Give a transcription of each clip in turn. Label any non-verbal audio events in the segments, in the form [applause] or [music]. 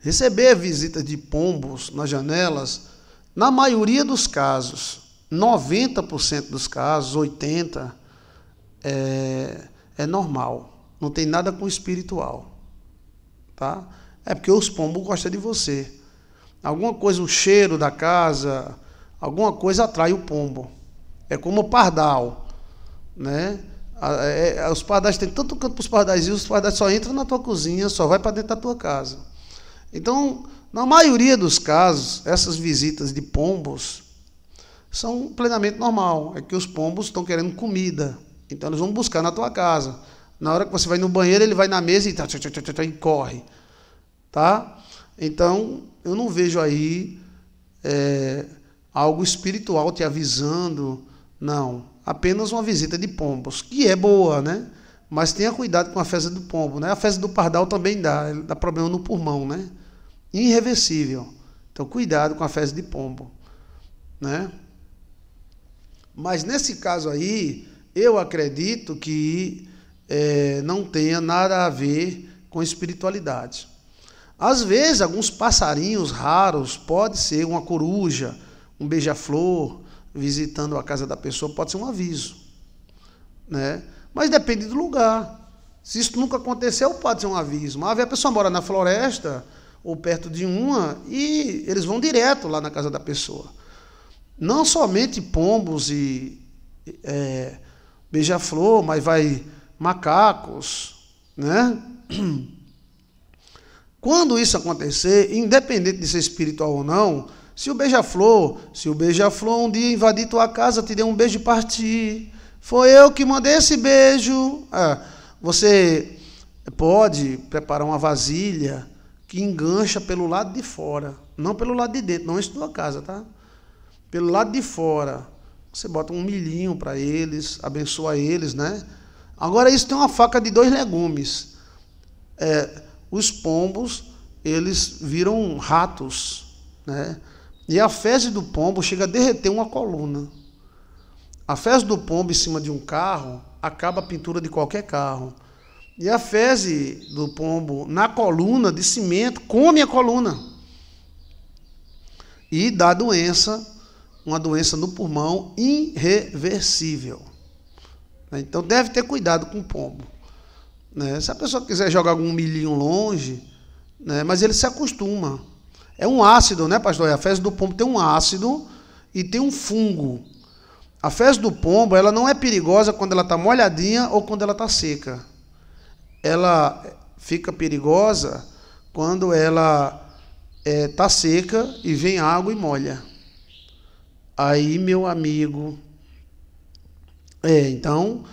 Receber visita de pombos nas janelas, na maioria dos casos, 90% dos casos, 80%, é, é normal. Não tem nada com espiritual. Tá? É porque os pombos gostam de você. Alguma coisa, o cheiro da casa, alguma coisa atrai o pombo. É como o pardal. Né? É, é, os pardais, têm tanto canto para os pardais, e os pardais só entram na tua cozinha, só vai para dentro da tua casa. Então, na maioria dos casos, essas visitas de pombos são plenamente normal. É que os pombos estão querendo comida. Então, eles vão buscar na tua casa. Na hora que você vai no banheiro, ele vai na mesa e, tá, e corre. Tá? Então, eu não vejo aí é, algo espiritual te avisando. Não. Apenas uma visita de pombos, que é boa, né? Mas tenha cuidado com a fezes do pombo, né? A fezes do pardal também dá, dá problema no pulmão, né? irreversível. Então, cuidado com a fezes de pombo, né? Mas nesse caso aí, eu acredito que é, não tenha nada a ver com espiritualidade. Às vezes, alguns passarinhos raros, pode ser uma coruja, um beija-flor, visitando a casa da pessoa, pode ser um aviso. Né? Mas depende do lugar. Se isso nunca aconteceu, pode ser um aviso. Mas a pessoa mora na floresta, ou perto de uma e eles vão direto lá na casa da pessoa. Não somente pombos e é, beija-flor, mas vai macacos, né? [clears throat] Quando isso acontecer, independente de ser espiritual ou não, se o beija-flor, se o beija-flor um dia invadir tua casa, te deu um beijo e partir, foi eu que mandei esse beijo. Ah, você pode preparar uma vasilha, que engancha pelo lado de fora, não pelo lado de dentro, não isso da casa, tá? Pelo lado de fora. Você bota um milhinho para eles, abençoa eles, né? Agora isso tem uma faca de dois legumes. É, os pombos, eles viram ratos, né? E a fezes do pombo chega a derreter uma coluna. A fezes do pombo em cima de um carro acaba a pintura de qualquer carro. E a fezes do pombo na coluna de cimento come a coluna. E dá doença, uma doença no pulmão irreversível. Então deve ter cuidado com o pombo. Né? Se a pessoa quiser jogar algum milhinho longe, né? mas ele se acostuma. É um ácido, né, pastor? a fezes do pombo tem um ácido e tem um fungo. A fezes do pombo ela não é perigosa quando ela está molhadinha ou quando ela está seca ela fica perigosa quando ela está é, tá seca e vem água e molha. Aí, meu amigo, é, então,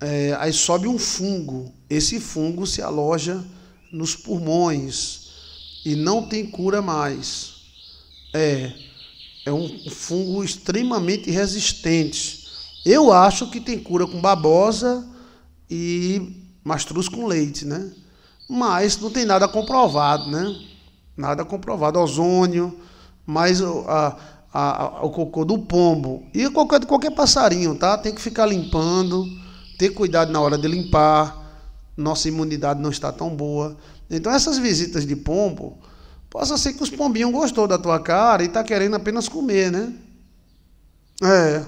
é, aí sobe um fungo. Esse fungo se aloja nos pulmões e não tem cura mais. É, é um fungo extremamente resistente. Eu acho que tem cura com babosa e mastruz com leite, né? Mas não tem nada comprovado, né? Nada comprovado. Ozônio, mais a, a, a, o cocô do pombo e qualquer, qualquer passarinho, tá? Tem que ficar limpando, ter cuidado na hora de limpar. Nossa imunidade não está tão boa. Então essas visitas de pombo, possa ser que os pombinhos gostou da tua cara e tá querendo apenas comer, né? É.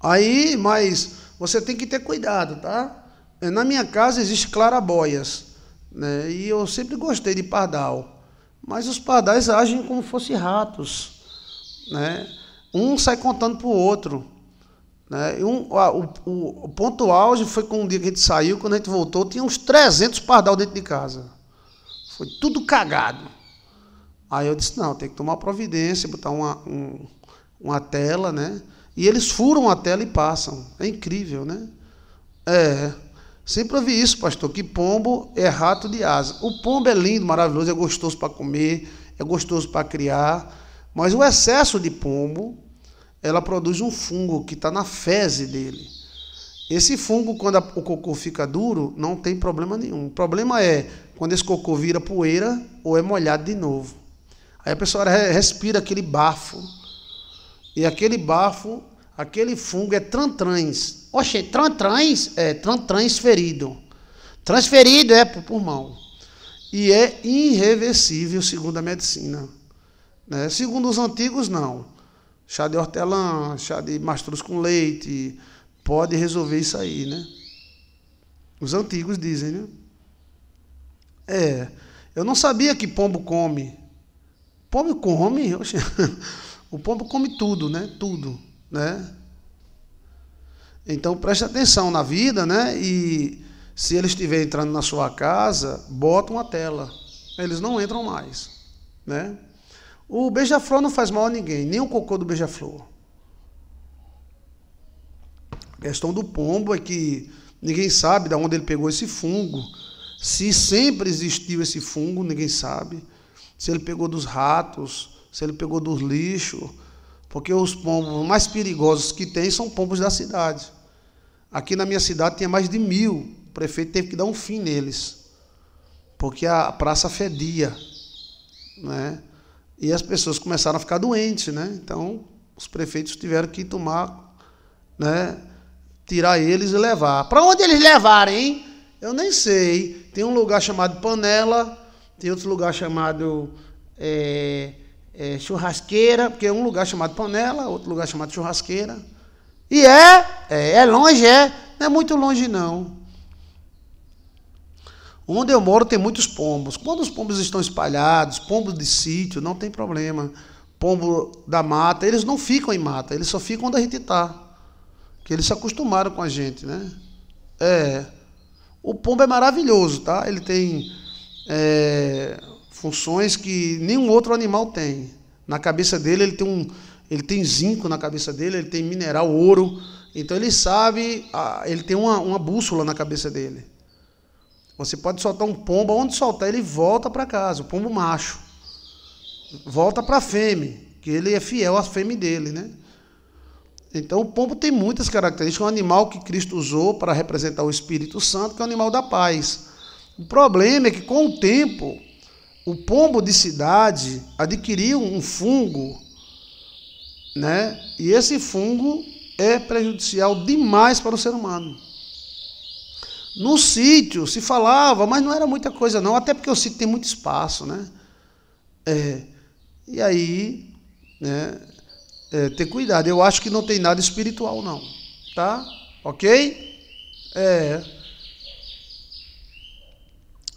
Aí, mas você tem que ter cuidado, tá? É, na minha casa existe clarabóias, né? e eu sempre gostei de pardal, mas os pardais agem como fossem ratos. Né? Um sai contando para o outro. Né? Um, o, o, o, ponto auge foi com o dia que a gente saiu, quando a gente voltou, tinha uns 300 pardal dentro de casa. Foi tudo cagado. Aí eu disse, não, tem que tomar providência, botar uma, um, uma tela, né? E eles furam a tela e passam. É incrível, né? É. Sempre ouvi isso, pastor, que pombo é rato de asa. O pombo é lindo, maravilhoso, é gostoso para comer, é gostoso para criar, mas o excesso de pombo, ela produz um fungo que está na fezes dele. Esse fungo, quando a, o cocô fica duro, não tem problema nenhum. O problema é quando esse cocô vira poeira ou é molhado de novo. Aí a pessoa respira aquele bafo. E aquele bafo Aquele fungo é trantrans. Oxe, trantrans é transferido. Transferido é para o pulmão. E é irreversível, segundo a medicina. Né? Segundo os antigos, não. Chá de hortelã, chá de mastruz com leite, pode resolver isso aí, né? Os antigos dizem, né? É. Eu não sabia que pombo come. Pombo come? Oxe. [laughs] O pombo come tudo, né? Tudo né? Então preste atenção na vida, né? E se eles estiver entrando na sua casa, bota uma tela. Eles não entram mais, né? O beija-flor não faz mal a ninguém, nem o cocô do beija-flor. A questão do pombo é que ninguém sabe de onde ele pegou esse fungo. Se sempre existiu esse fungo, ninguém sabe. Se ele pegou dos ratos, se ele pegou dos lixos, porque os pombos mais perigosos que tem são pombos da cidade. Aqui na minha cidade tinha mais de mil. O prefeito teve que dar um fim neles. Porque a praça fedia. Né? E as pessoas começaram a ficar doentes. Né? Então, os prefeitos tiveram que tomar, né? tirar eles e levar. Para onde eles levarem, hein? Eu nem sei. Tem um lugar chamado Panela, tem outro lugar chamado. É é, churrasqueira, porque é um lugar chamado panela, outro lugar chamado churrasqueira. E é, é, é longe, é, não é muito longe não. Onde eu moro tem muitos pombos. Quando os pombos estão espalhados, pombos de sítio, não tem problema. Pombo da mata, eles não ficam em mata, eles só ficam onde a gente está. Que eles se acostumaram com a gente, né? É. O pombo é maravilhoso, tá? Ele tem é, funções que nenhum outro animal tem. Na cabeça dele, ele tem, um, ele tem zinco na cabeça dele, ele tem mineral, ouro. Então ele sabe, ele tem uma, uma bússola na cabeça dele. Você pode soltar um pombo, onde soltar ele volta para casa, o pombo macho. Volta para a fêmea, que ele é fiel à fêmea dele, né? Então o pombo tem muitas características, é um animal que Cristo usou para representar o Espírito Santo, que é o um animal da paz. O problema é que com o tempo o pombo de cidade adquiriu um fungo, né? E esse fungo é prejudicial demais para o ser humano. No sítio se falava, mas não era muita coisa não, até porque o sítio tem muito espaço, né? É, e aí, né? É, ter cuidado. Eu acho que não tem nada espiritual não, tá? Ok? É.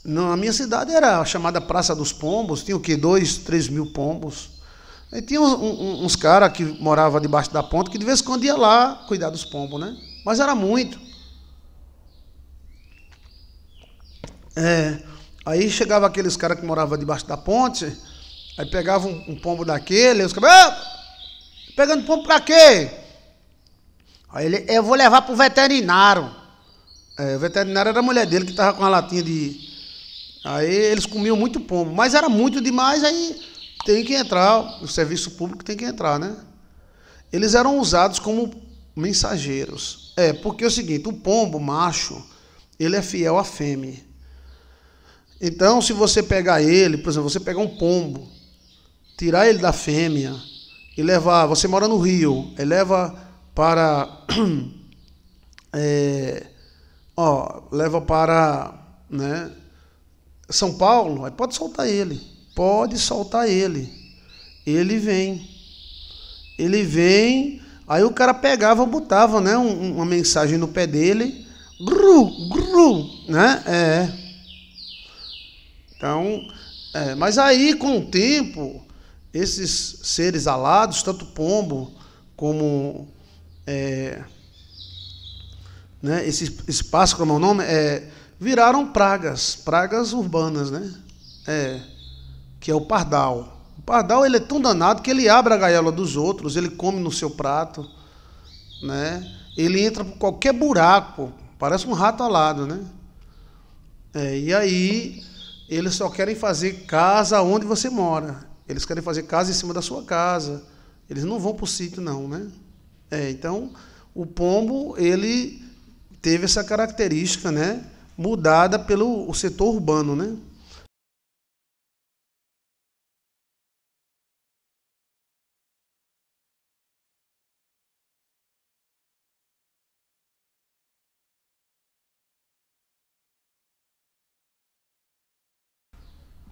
Na minha cidade era a chamada Praça dos Pombos, tinha o quê? Dois, três mil pombos. E tinha uns, uns, caras que moravam debaixo da ponte que de vez em quando ia lá cuidar dos pombos, né? Mas era muito. É, aí chegava aqueles caras que moravam debaixo da ponte, aí pegava um, um pombo daquele, os caras, pegando pombo pra quê? Aí ele, eu vou levar pro veterinário. É, o veterinário era a mulher dele que tava com a latinha de, Aí eles comiam muito pombo, mas era muito demais, aí tem que entrar, o serviço público tem que entrar, né? Eles eram usados como mensageiros. É, porque é o seguinte, o pombo macho, ele é fiel à fêmea. Então, se você pegar ele, por exemplo, você pegar um pombo, tirar ele da fêmea e levar, você mora no Rio, é leva para [clears throat] é, ó, leva para, né, são Paulo, aí pode soltar ele. Pode soltar ele. Ele vem. Ele vem. Aí o cara pegava, botava, né, uma mensagem no pé dele. Gru, gru, né? É. Então, é, mas aí com o tempo, esses seres alados, tanto pombo como é, né, esse, esse pássaro, como é o nome, é, viraram pragas, pragas urbanas, né? É, que é o pardal. O pardal ele é tão danado que ele abre a gaiola dos outros, ele come no seu prato, né? Ele entra por qualquer buraco, parece um rato alado, né? É, e aí eles só querem fazer casa onde você mora. Eles querem fazer casa em cima da sua casa. Eles não vão para o sítio não, né? É, então o pombo ele teve essa característica, né? mudada pelo o setor urbano, né?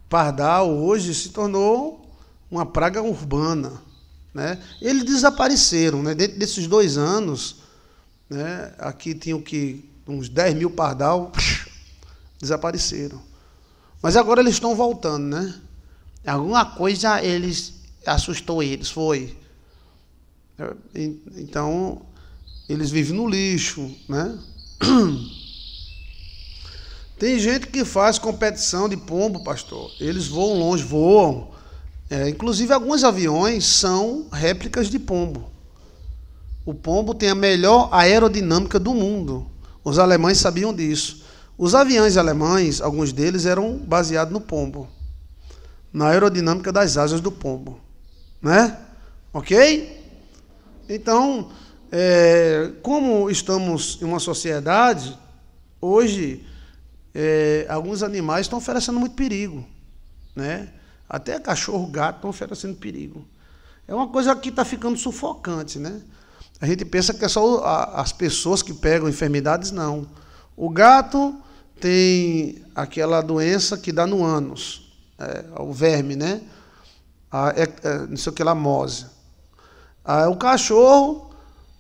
Pardal hoje se tornou uma praga urbana. Né? Eles desapareceram. Né? Dentro desses dois anos, né? aqui tinham que uns 10 mil pardal, desapareceram. Mas agora eles estão voltando, né? Alguma coisa eles assustou eles, foi. É, então, eles vivem no lixo, né? [clears throat] Tem gente que faz competição de pombo, pastor. Eles voam longe, voam. É, inclusive, alguns aviões são réplicas de pombo. O pombo tem a melhor aerodinâmica do mundo. Os alemães sabiam disso. Os aviões alemães, alguns deles, eram baseados no pombo, na aerodinâmica das asas do pombo. Né? Ok? Então, é, como estamos em uma sociedade, hoje, é, alguns animais estão oferecendo muito perigo. Né? Até cachorro, gato estão oferecendo perigo. É uma coisa que está ficando sufocante, né? A gente pensa que é só as pessoas que pegam enfermidades, não. O gato tem aquela doença que dá no ânus, é, o verme, né? A, é, é, não sei o que lá, mose. o cachorro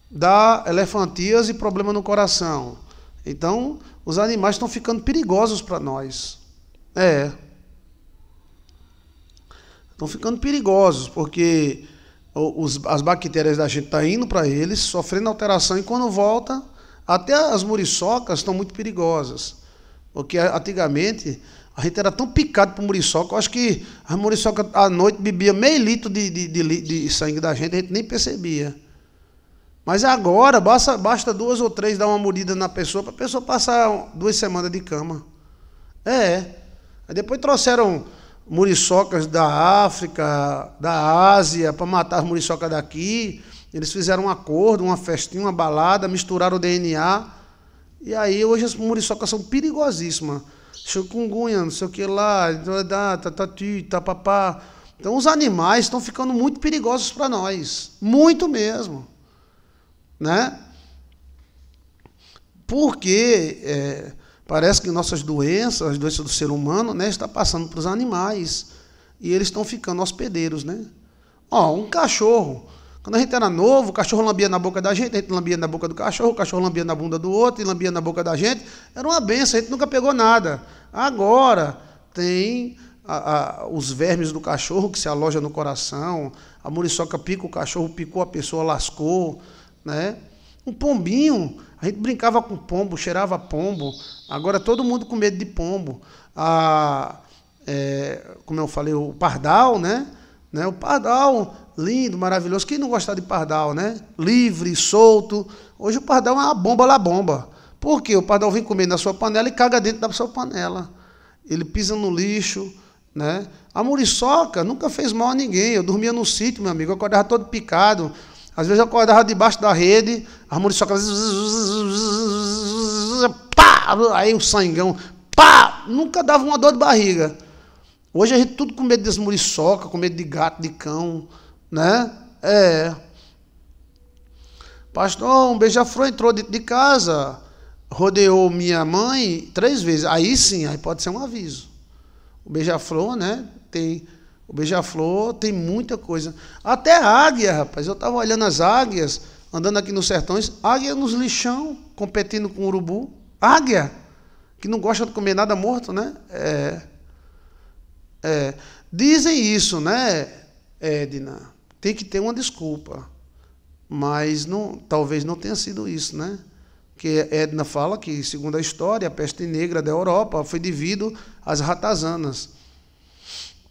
dá elefantias e problema no coração. Então, os animais estão ficando perigosos para nós. É. Estão ficando perigosos, porque os, as bactérias da gente estão tá indo para eles, sofrendo alteração, e quando volta, até as muriçocas estão muito perigosas. Porque antigamente a gente era tão picado por muriçoca, eu acho que as muriçocas à noite bebia meio litro de, de, de, de sangue da gente, a gente nem percebia. Mas agora, basta, basta duas ou três dar uma mordida na pessoa para a pessoa passar duas semanas de cama. É. Aí depois trouxeram muriçocas da África, da Ásia, para matar as muriçocas daqui. Eles fizeram um acordo, uma festinha, uma balada, misturaram o DNA. E aí hoje as muriçocas são perigosíssimas. Chikungunya, não sei o que lá, tatati, Então os animais estão ficando muito perigosos para nós. Muito mesmo. Né? Porque é, Parece que nossas doenças, as doenças do ser humano, né, está passando para os animais e eles estão ficando hospedeiros, né? Ó, um cachorro. Quando a gente era novo, o cachorro lambia na boca da gente, a gente lambia na boca do cachorro, o cachorro lambia na bunda do outro, e lambia na boca da gente. Era uma benção, a gente nunca pegou nada. Agora tem a, a, os vermes do cachorro que se aloja no coração, a muriçoca pica o cachorro, picou a pessoa, lascou, né? Um pombinho a gente brincava com pombo, cheirava pombo. Agora todo mundo com medo de pombo. A, é, como eu falei, o pardal, né? né? O pardal, lindo, maravilhoso. Quem não gostar de pardal, né? Livre, solto. Hoje o pardal é uma bomba lá bomba. Por quê? O pardal vem comer na sua panela e caga dentro da sua panela. Ele pisa no lixo, né? A muriçoca nunca fez mal a ninguém. Eu dormia no sítio, meu amigo. Eu acordava todo picado. Às vezes eu acordava debaixo da rede, as muriçocas. Pá! Aí o sangão. Pá! Nunca dava uma dor de barriga. Hoje a gente tudo com medo das muriçoca, com medo de gato, de cão, né? É. Pastor, um beija-flor entrou dentro de casa, rodeou minha mãe três vezes. Aí sim, aí pode ser um aviso. O beija-flor, né? Tem o beija-flor tem muita coisa. Até águia, rapaz. Eu estava olhando as águias, andando aqui nos sertões. Águia nos lixão, competindo com urubu. Águia, que não gosta de comer nada morto, né? É, é. Dizem isso, né, Edna? Tem que ter uma desculpa. Mas não, talvez não tenha sido isso, né? Que Edna fala que, segundo a história, a peste negra da Europa foi devido às ratazanas,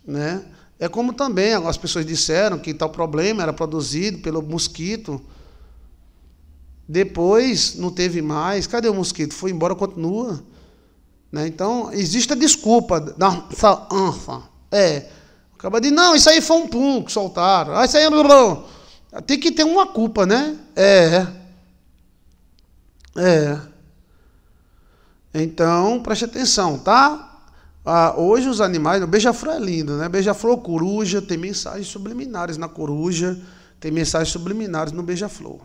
né? É como também as pessoas disseram que tal problema era produzido pelo mosquito. Depois não teve mais. Cadê o mosquito? Foi embora, continua. Né? Então, existe a desculpa da anfa. É. Acaba de, não, isso aí foi um pum que soltaram. Ah, isso aí é Tem que ter uma culpa, né? É. É. Então, preste atenção, tá? Ah, hoje os animais, o beija-flor é lindo, né? Beija-flor, coruja, tem mensagens subliminares na coruja, tem mensagens subliminares no beija-flor.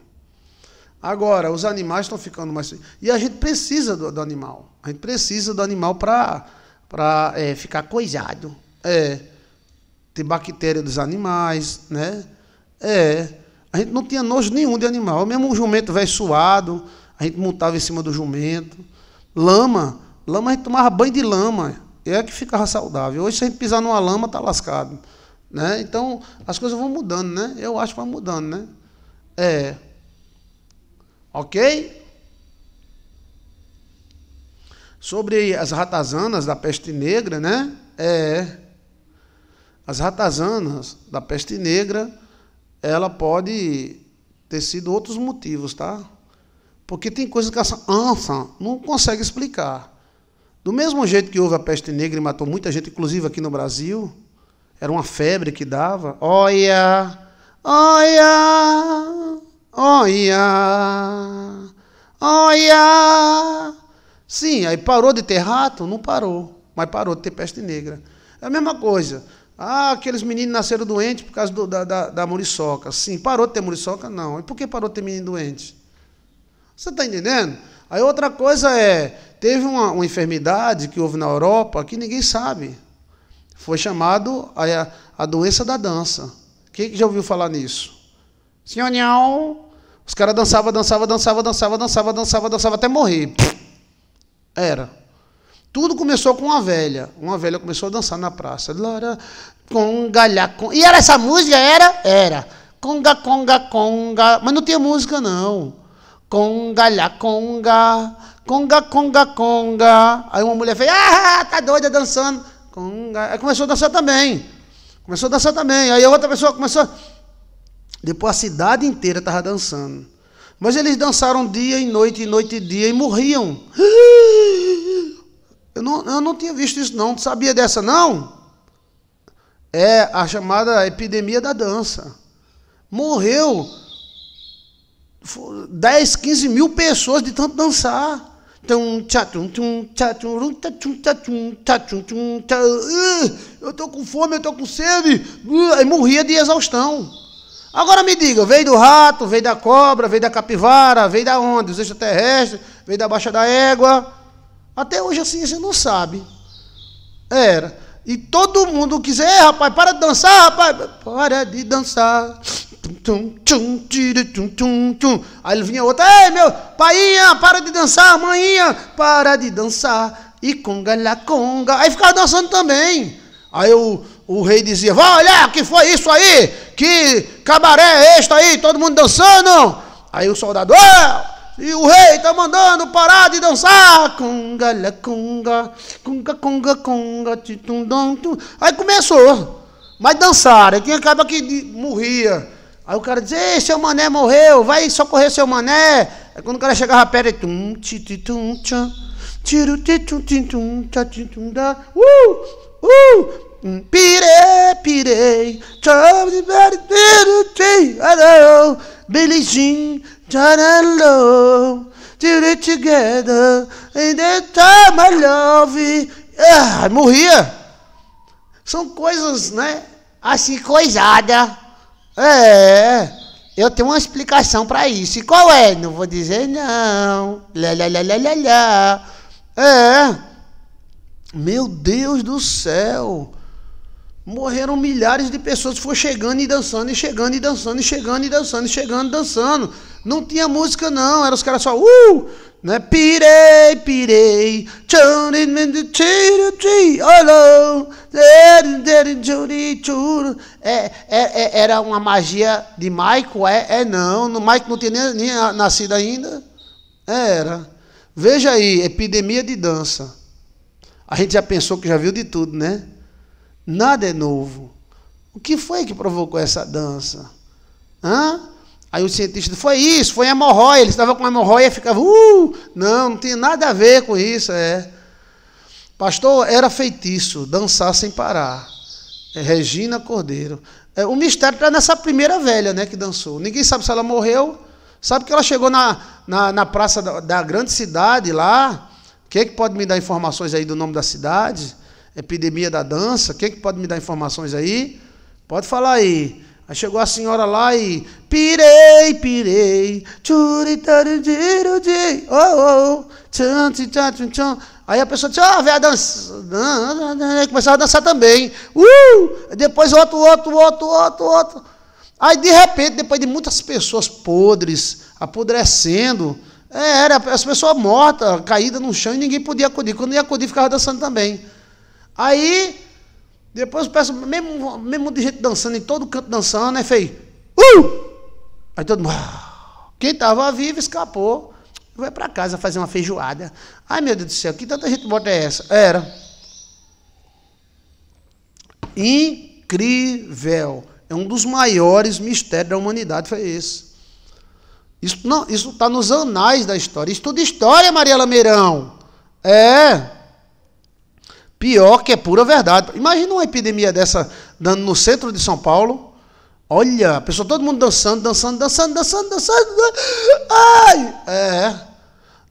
Agora, os animais estão ficando mais. E a gente precisa do, do animal. A gente precisa do animal para é, ficar coisado. É. Tem bactéria dos animais, né? É. A gente não tinha nojo nenhum de animal. Mesmo o jumento velho suado, a gente montava em cima do jumento. Lama. Lama, a gente tomava banho de lama é que ficava saudável. Hoje, se a gente pisar numa lama, está lascado. Né? Então, as coisas vão mudando, né? Eu acho que vai mudando, né? É. Ok? Sobre as ratazanas da peste negra, né? É. As ratazanas da peste negra, ela pode ter sido outros motivos, tá? Porque tem coisas que a essa não consegue explicar. Do mesmo jeito que houve a peste negra e matou muita gente, inclusive aqui no Brasil, era uma febre que dava. Olha, olha, olha, olha. Sim, aí parou de ter rato? Não parou, mas parou de ter peste negra. É a mesma coisa. Ah, aqueles meninos nasceram doentes por causa do, da, da, da muriçoca. Sim, parou de ter muriçoca? Não. E por que parou de ter menino doente? Você está entendendo? Aí outra coisa é, Teve uma, uma enfermidade que houve na Europa que ninguém sabe. Foi chamado a, a doença da dança. Quem já ouviu falar nisso? Senhor Os caras dançavam, dançavam, dançavam, dançavam, dançavam, dançavam, dançavam até morrer. Era. Tudo começou com uma velha. Uma velha começou a dançar na praça. Com galhá, conga, E era essa música? Era? Era. Conga, conga, conga. Mas não tinha música, não. Conga, lha, conga conga, conga, conga. Aí uma mulher fez, ah, tá doida dançando. Conga. Aí começou a dançar também. Começou a dançar também. Aí a outra pessoa começou. Depois a cidade inteira estava dançando. Mas eles dançaram dia e noite, e noite e dia, e morriam. Eu não, eu não tinha visto isso, não. Não sabia dessa, não? É a chamada epidemia da dança. Morreu 10, 15 mil pessoas de tanto dançar. Tum, tchá, tum, tum, rum, tá, tum, tá, tum, tá, eu tô com fome, eu tô com sede, aí morria de exaustão. Agora me diga, veio do rato, veio da cobra, veio da capivara, veio da onde? Os extraterrestres, veio da baixa da égua. Até hoje assim a ciência não sabe. Era. E todo mundo quiser, rapaz, para de dançar, rapaz. Para de dançar. Aí ele vinha outra, ei meu, painha, para de dançar, maninha, para de dançar. E conga la conga. Aí ficava dançando também. Aí o, o rei dizia, vai olhar, que foi isso aí? Que cabaré é este aí? Todo mundo dançando. Aí o soldado, é, E o rei tá mandando parar de dançar. Conga, la conga, conga, conga, conga, titum, dum, tum. Aí começou. Mas dançaram. Né? Tinha acaba que morria. Aí o cara diz, ei, seu mané morreu, vai socorrer seu mané. Aí quando o cara chegava perto, ele... Tum, ti, ti, tum, tchan, tiru, ti, tum, ti, tum, tcha, ti, tum, da, uh, uh, pirei, pirei, tchau, de beri, tiru, Belizinho, arau, belijinho, tcharalou, tiru, together, in the time love Ah, morria. São coisas, né, assim, coisada é, eu tenho uma explicação para isso. E qual é? Não vou dizer não. Lá, lá, lá, lá, lá, É. Meu Deus do céu. Morreram milhares de pessoas, foi chegando e dançando, e chegando e dançando, e chegando e dançando, e chegando e dançando. Não tinha música, não. Era os caras só, uh, né? Pirei, pirei, é, é, é, era uma magia de Michael? É, é não, o Michael não tinha nem, nem nascido ainda. Era. Veja aí, epidemia de dança. A gente já pensou que já viu de tudo, né? Nada é novo. O que foi que provocou essa dança? Hã? Aí o cientista foi isso, foi hemorroia, ele estava com hemorroia e ficava, uh, não, não tem nada a ver com isso, é. Pastor, era feitiço, dançar sem parar. É Regina Cordeiro. É, o mistério está nessa primeira velha, né, que dançou. Ninguém sabe se ela morreu, sabe que ela chegou na, na, na praça da, da, grande cidade lá. Quem é que pode me dar informações aí do nome da cidade? Epidemia da dança, quem é que pode me dar informações aí? Pode falar aí. Aí chegou a senhora lá e pirei, pirei, tchuritarudiri, oh, oh, oh tchan, tchan, tchan, tchan. Aí a pessoa disse, ó, oh, velho, dança. Começava a dançar também. Uh! Depois outro, outro, outro, outro, outro. Aí, de repente, depois de muitas pessoas podres, apodrecendo, é, era as pessoas mortas, caídas no chão, e ninguém podia acudir. Quando ia acudir, ficava dançando também. Aí, depois eu peço, mesmo, mesmo de gente dançando, em todo canto dançando, é feio. Uh! Aí todo mundo. Ah, quem estava vivo escapou. Vai para casa fazer uma feijoada. Ai meu Deus do céu, que tanta gente bota é essa? Era. Incrível. É um dos maiores mistérios da humanidade, foi esse. Isso está isso tá nos anais da história. Estuda história, Maria Lameirão. É. Pior que é pura verdade. Imagina uma epidemia dessa dando no centro de São Paulo. Olha, a pessoa, todo mundo dançando, dançando, dançando, dançando, dançando. Ai! É.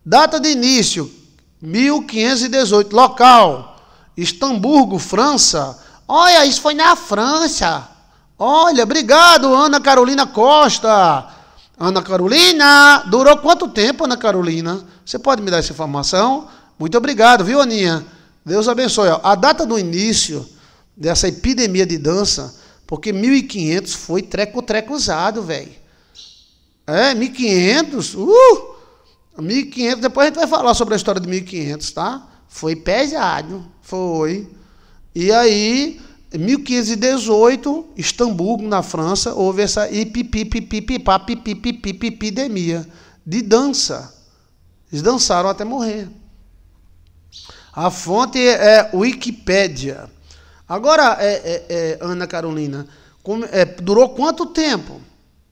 Data de início: 1518. Local: Estamburgo, França. Olha, isso foi na França. Olha, obrigado, Ana Carolina Costa. Ana Carolina, durou quanto tempo, Ana Carolina? Você pode me dar essa informação? Muito obrigado, viu, Aninha? Deus abençoe. A data do início dessa epidemia de dança, porque 1500 foi treco treco usado, velho. É, 1500, uh! 1500, depois a gente vai falar sobre a história de 1500, tá? Foi pesado, foi. E aí, em 1518, Istambul, na França, houve essa epidemia de dança. Eles dançaram até morrer. A fonte é Wikipédia. Agora, é, é, é, Ana Carolina, como, é, durou quanto tempo?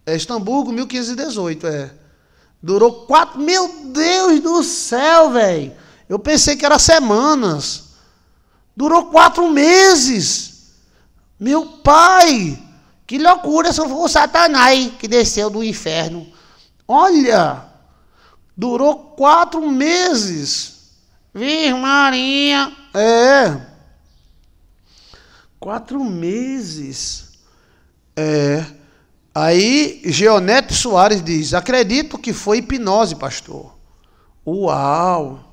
É Estambulgo, 1518, é. Durou quatro. Meu Deus do céu, velho! Eu pensei que era semanas. Durou quatro meses. Meu pai! Que loucura! Só foi o Satanás que desceu do inferno. Olha! Durou quatro meses. Vir Maria. É. Quatro meses. É. Aí Geonete Soares diz: Acredito que foi hipnose, pastor. Uau!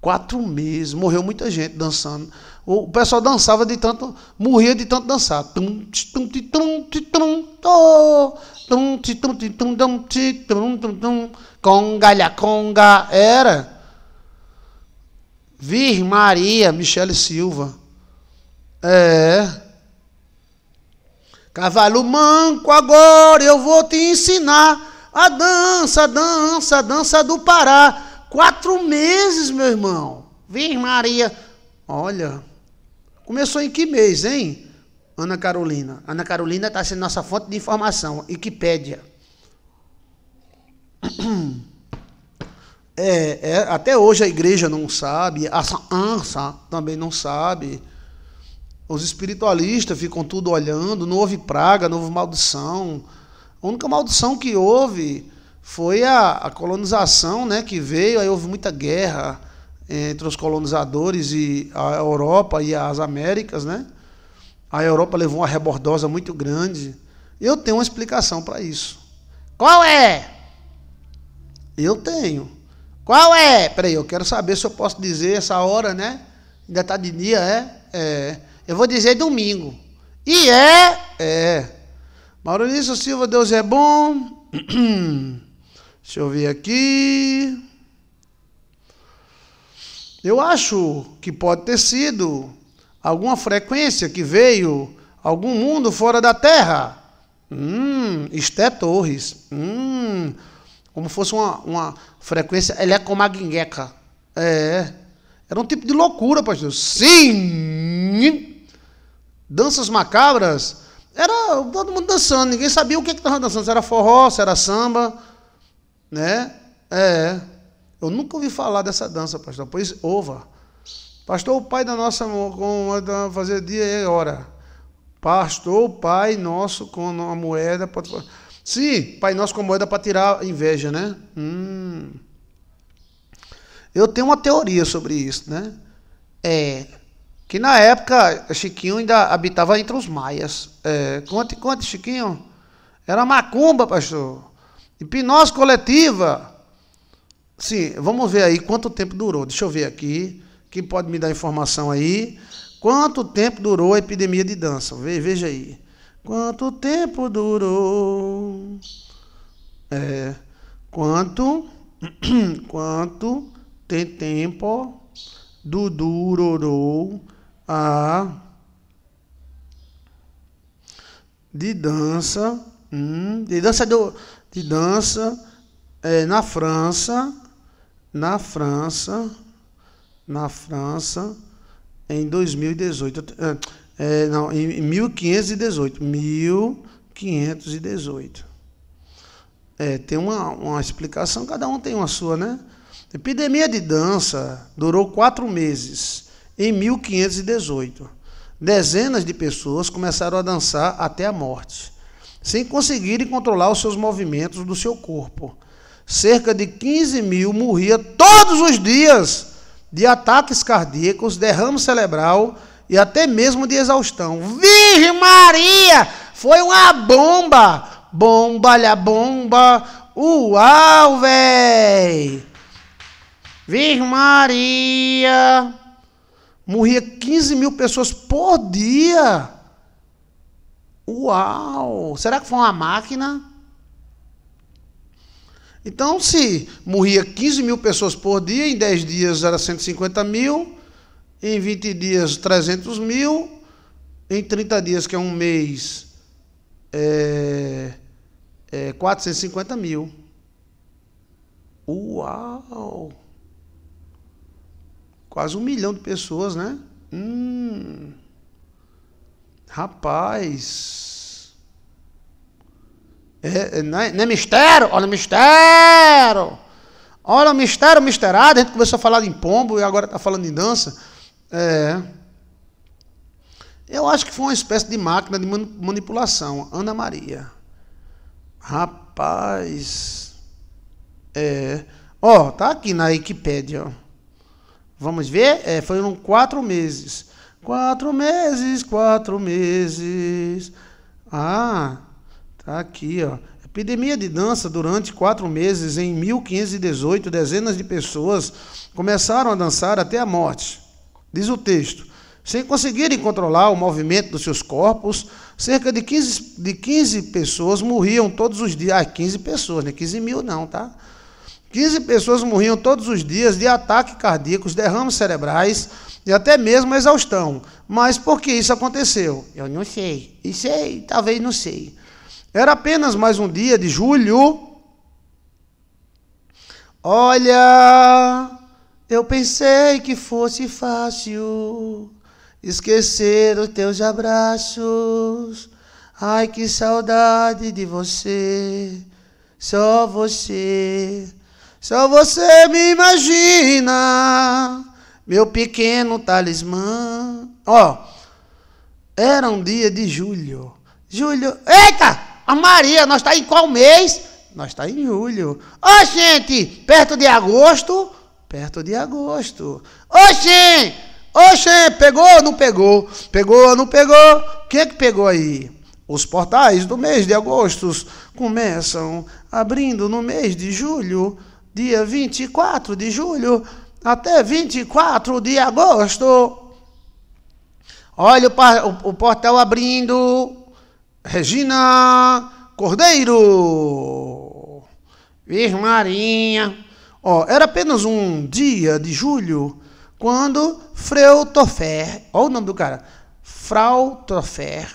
Quatro meses, morreu muita gente dançando. O pessoal dançava de tanto, morria de tanto dançar. Congalha, conga, era. Virgem Maria, Michele Silva. É. Cavalo manco, agora eu vou te ensinar a dança, a dança, a dança do Pará. Quatro meses, meu irmão. Virgem Maria. Olha, começou em que mês, hein? Ana Carolina. Ana Carolina está sendo nossa fonte de informação. Wikipédia. [clears throat] É, é, até hoje a igreja não sabe, a ansa também não sabe. Os espiritualistas ficam tudo olhando, não houve praga, não houve maldição. A única maldição que houve foi a, a colonização né, que veio, aí houve muita guerra entre os colonizadores e a Europa e as Américas, né? A Europa levou uma rebordosa muito grande. Eu tenho uma explicação para isso. Qual é? Eu tenho. Qual é? Peraí, eu quero saber se eu posso dizer essa hora, né? Ainda está de dia, é? É. Eu vou dizer domingo. E é? É. Maurício Silva, Deus é bom. [clears throat] Deixa eu ver aqui. Eu acho que pode ter sido alguma frequência que veio algum mundo fora da Terra. Hum, Esté Torres. Hum, como fosse uma, uma frequência eletromagnética. É, é. Era um tipo de loucura, pastor. Sim! Danças macabras. Era todo mundo dançando, ninguém sabia o que estava dançando. Se era forró, se era samba. Né? É, é. Eu nunca ouvi falar dessa dança, pastor. Pois ova. Pastor, o pai da nossa com fazer dia e hora. Pastor, o pai nosso com a moeda. Pode... Sim, Pai Nosso com moeda para tirar a inveja, né? Hum. Eu tenho uma teoria sobre isso, né? É, que na época Chiquinho ainda habitava entre os maias. É, conte, conte, Chiquinho. Era macumba, pastor. Hipnose coletiva. Sim, vamos ver aí quanto tempo durou. Deixa eu ver aqui. Quem pode me dar informação aí? Quanto tempo durou a epidemia de dança? Veja aí. Quanto tempo durou? É. Quanto. [clears throat] Quanto tem tempo do durorou a. De dança. Hum, de dança do. De dança é, na França. Na França. Na França. Em 2018. É, não, em 1518. 1518. É, tem uma, uma explicação, cada um tem uma sua, né? Epidemia de dança durou quatro meses, em 1518. Dezenas de pessoas começaram a dançar até a morte, sem conseguirem controlar os seus movimentos do seu corpo. Cerca de 15 mil morria todos os dias de ataques cardíacos, derrame cerebral e até mesmo de exaustão. Virgem Maria! Foi uma bomba! Bomba, bomba! Uau, véi! Virgem Maria! Morria 15 mil pessoas por dia! Uau! Será que foi uma máquina? Então, se morria 15 mil pessoas por dia, em 10 dias era 150 mil, em 20 dias 300 mil, em 30 dias, que é um mês, é, é 450 mil. Uau! Quase um milhão de pessoas, né? Hum, rapaz. É, é, não, é, não é mistério? Olha o mistério! Olha o mistério, misterado. A gente começou a falar em pombo e agora está falando em dança. É. Eu acho que foi uma espécie de máquina de manipulação. Ana Maria. Rapaz. É. Ó, oh, tá aqui na Wikipédia. Ó. Vamos ver? É, foram quatro meses. Quatro meses, quatro meses. Ah, tá aqui, ó. Epidemia de dança durante quatro meses, em 1518, dezenas de pessoas começaram a dançar até a morte. Diz o texto: sem conseguirem controlar o movimento dos seus corpos, cerca de 15, de 15 pessoas morriam todos os dias. Ah, 15 pessoas, né? 15 mil não, tá? 15 pessoas morriam todos os dias de ataques cardíacos, derrames cerebrais e até mesmo exaustão. Mas por que isso aconteceu? Eu não sei. E sei, talvez não sei. Era apenas mais um dia de julho. Olha, eu pensei que fosse fácil esquecer os teus abraços. Ai, que saudade de você, só você, só você me imagina, meu pequeno talismã. Ó, oh, era um dia de julho. Julho. Eita! A Maria, nós está em qual mês? Nós está em julho. Ó, oh, gente, perto de agosto, perto de agosto. Oxi! Oxi! Pegou ou não pegou? Pegou ou não pegou? O que é que pegou aí? Os portais do mês de agosto começam abrindo no mês de julho, dia 24 de julho, até 24 de agosto. Olha o, o portal abrindo. Regina Cordeiro. Marinha. Ó, era apenas um dia de julho quando Freutofer, olha o nome do cara, Frau Frautofer,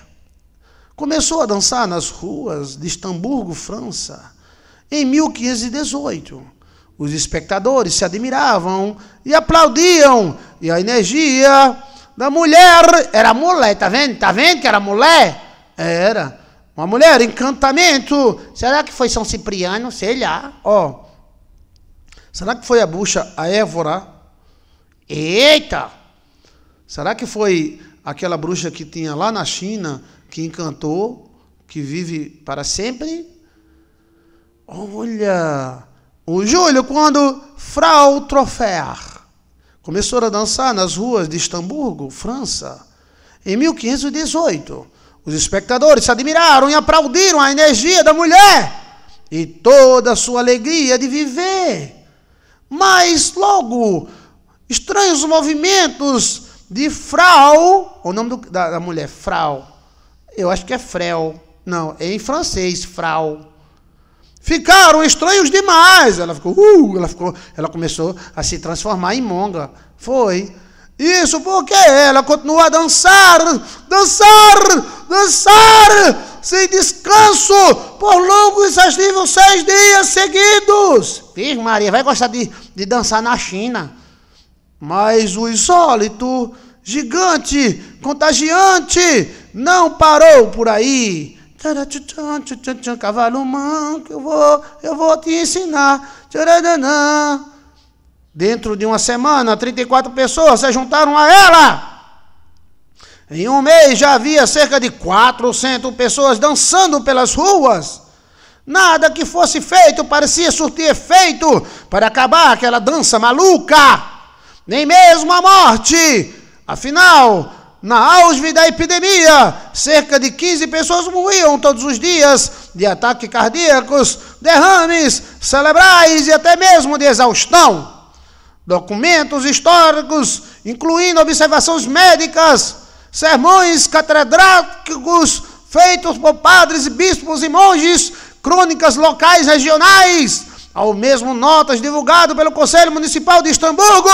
começou a dançar nas ruas de Estamburgo, França, em 1518. Os espectadores se admiravam e aplaudiam, e a energia da mulher era mulher, tá vendo? Tá vendo que era mulher? Era. Uma mulher, encantamento. Será que foi São Cipriano? Sei lá. Ó. Será que foi a bucha a Évora? Eita! Será que foi aquela bruxa que tinha lá na China, que encantou, que vive para sempre? Olha! O Júlio, quando Frau Troféar começou a dançar nas ruas de Estamburgo, França, em 1518, os espectadores se admiraram e aplaudiram a energia da mulher e toda a sua alegria de viver. Mas logo, estranhos movimentos de Frau, o nome do, da, da, mulher, Frau, eu acho que é Frel, não, é em francês, Frau. Ficaram estranhos demais. Ela ficou, uh, ela ficou, ela começou a se transformar em monga. Foi. Isso porque ela continuou a dançar, dançar, dançar, sem descanso, por longos e exaustivo, seis dias seguidos. Virgem Maria, vai gostar de, de dançar na China. Mas o insólito, gigante, contagiante, não parou por aí. Cavalo manco, eu vou, eu vou te ensinar. Dentro de uma semana, 34 pessoas se juntaram a ela. Em um mês já havia cerca de 400 pessoas dançando pelas ruas. Nada que fosse feito parecia surtir efeito para acabar aquela dança maluca. Nem mesmo a morte. Afinal, na auge da epidemia, cerca de 15 pessoas morriam todos os dias de ataques cardíacos, derrames cerebrais e até mesmo de exaustão. Documentos históricos, incluindo observações médicas, sermões catedráticos feitos por padres, bispos e monges, crônicas locais regionais, ao mesmo notas divulgado pelo Conselho Municipal de Estamburgo,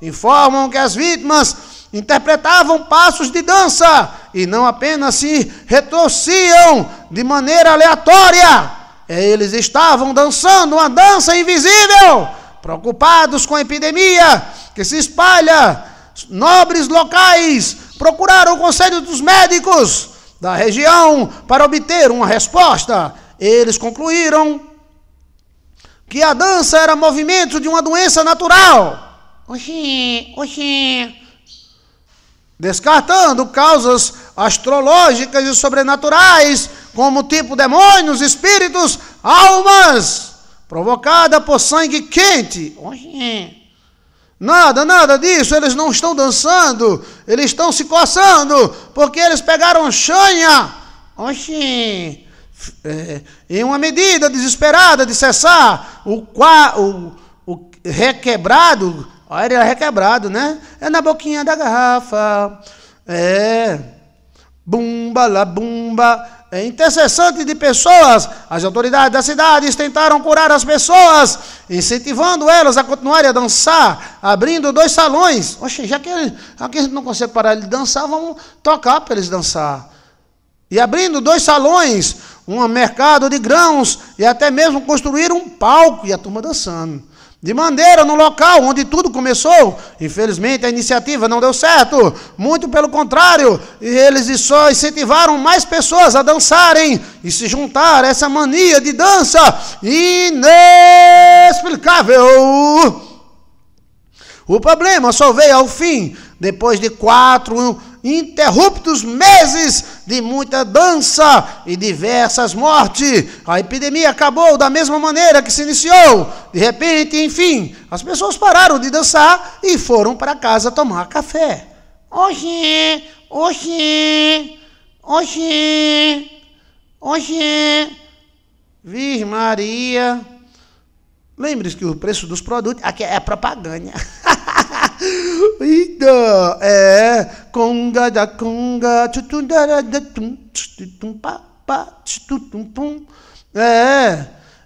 informam que as vítimas interpretavam passos de dança e não apenas se retorciam de maneira aleatória. Eles estavam dançando uma dança invisível, preocupados com a epidemia que se espalha nobres locais Procuraram o conselho dos médicos da região para obter uma resposta. Eles concluíram que a dança era movimento de uma doença natural. Oxi, oxi. Descartando causas astrológicas e sobrenaturais, como tipo demônios, espíritos, almas, provocada por sangue quente. Oxi. Nada, nada disso, eles não estão dançando, eles estão se coçando, porque eles pegaram chanha. Oxi! É, em uma medida desesperada de cessar o, o, o requebrado, olha, é requebrado, né? É na boquinha da garrafa. É. Bumba la bumba é intercessante de pessoas. As autoridades da cidade tentaram curar as pessoas, incentivando elas a continuarem a dançar, abrindo dois salões. Oxe, já que gente não consegue parar de dançar, vamos tocar para eles dançar. E abrindo dois salões, um mercado de grãos e até mesmo construir um palco e a turma dançando. De maneira no local onde tudo começou, infelizmente a iniciativa não deu certo. Muito pelo contrário, eles só incentivaram mais pessoas a dançarem e se juntar a essa mania de dança inexplicável. O problema só veio ao fim depois de quatro interruptos meses de muita dança e diversas mortes. A epidemia acabou da mesma maneira que se iniciou. De repente, enfim, as pessoas pararam de dançar e foram para casa tomar café. Oxi, oxi, oxi, oxi. Vir Maria. Lembre-se que o preço dos produtos. Aqui é propaganda. [laughs] Ida, é, conga da conga, da tum, tutum pa pa, tutum É,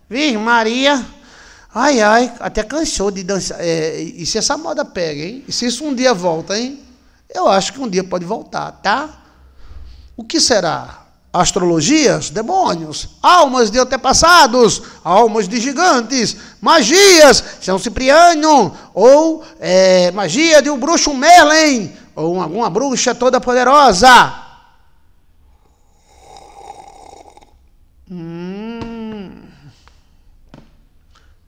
Vir Maria. Ai, ai, até cansou de dançar. É, e se essa moda pega, hein? E se isso um dia volta, hein? Eu acho que um dia pode voltar, tá? O que será? astrologias, demônios, almas de antepassados, almas de gigantes, magias, São Cipriano, ou é, magia de um bruxo Merlin, ou alguma bruxa toda poderosa. Hum,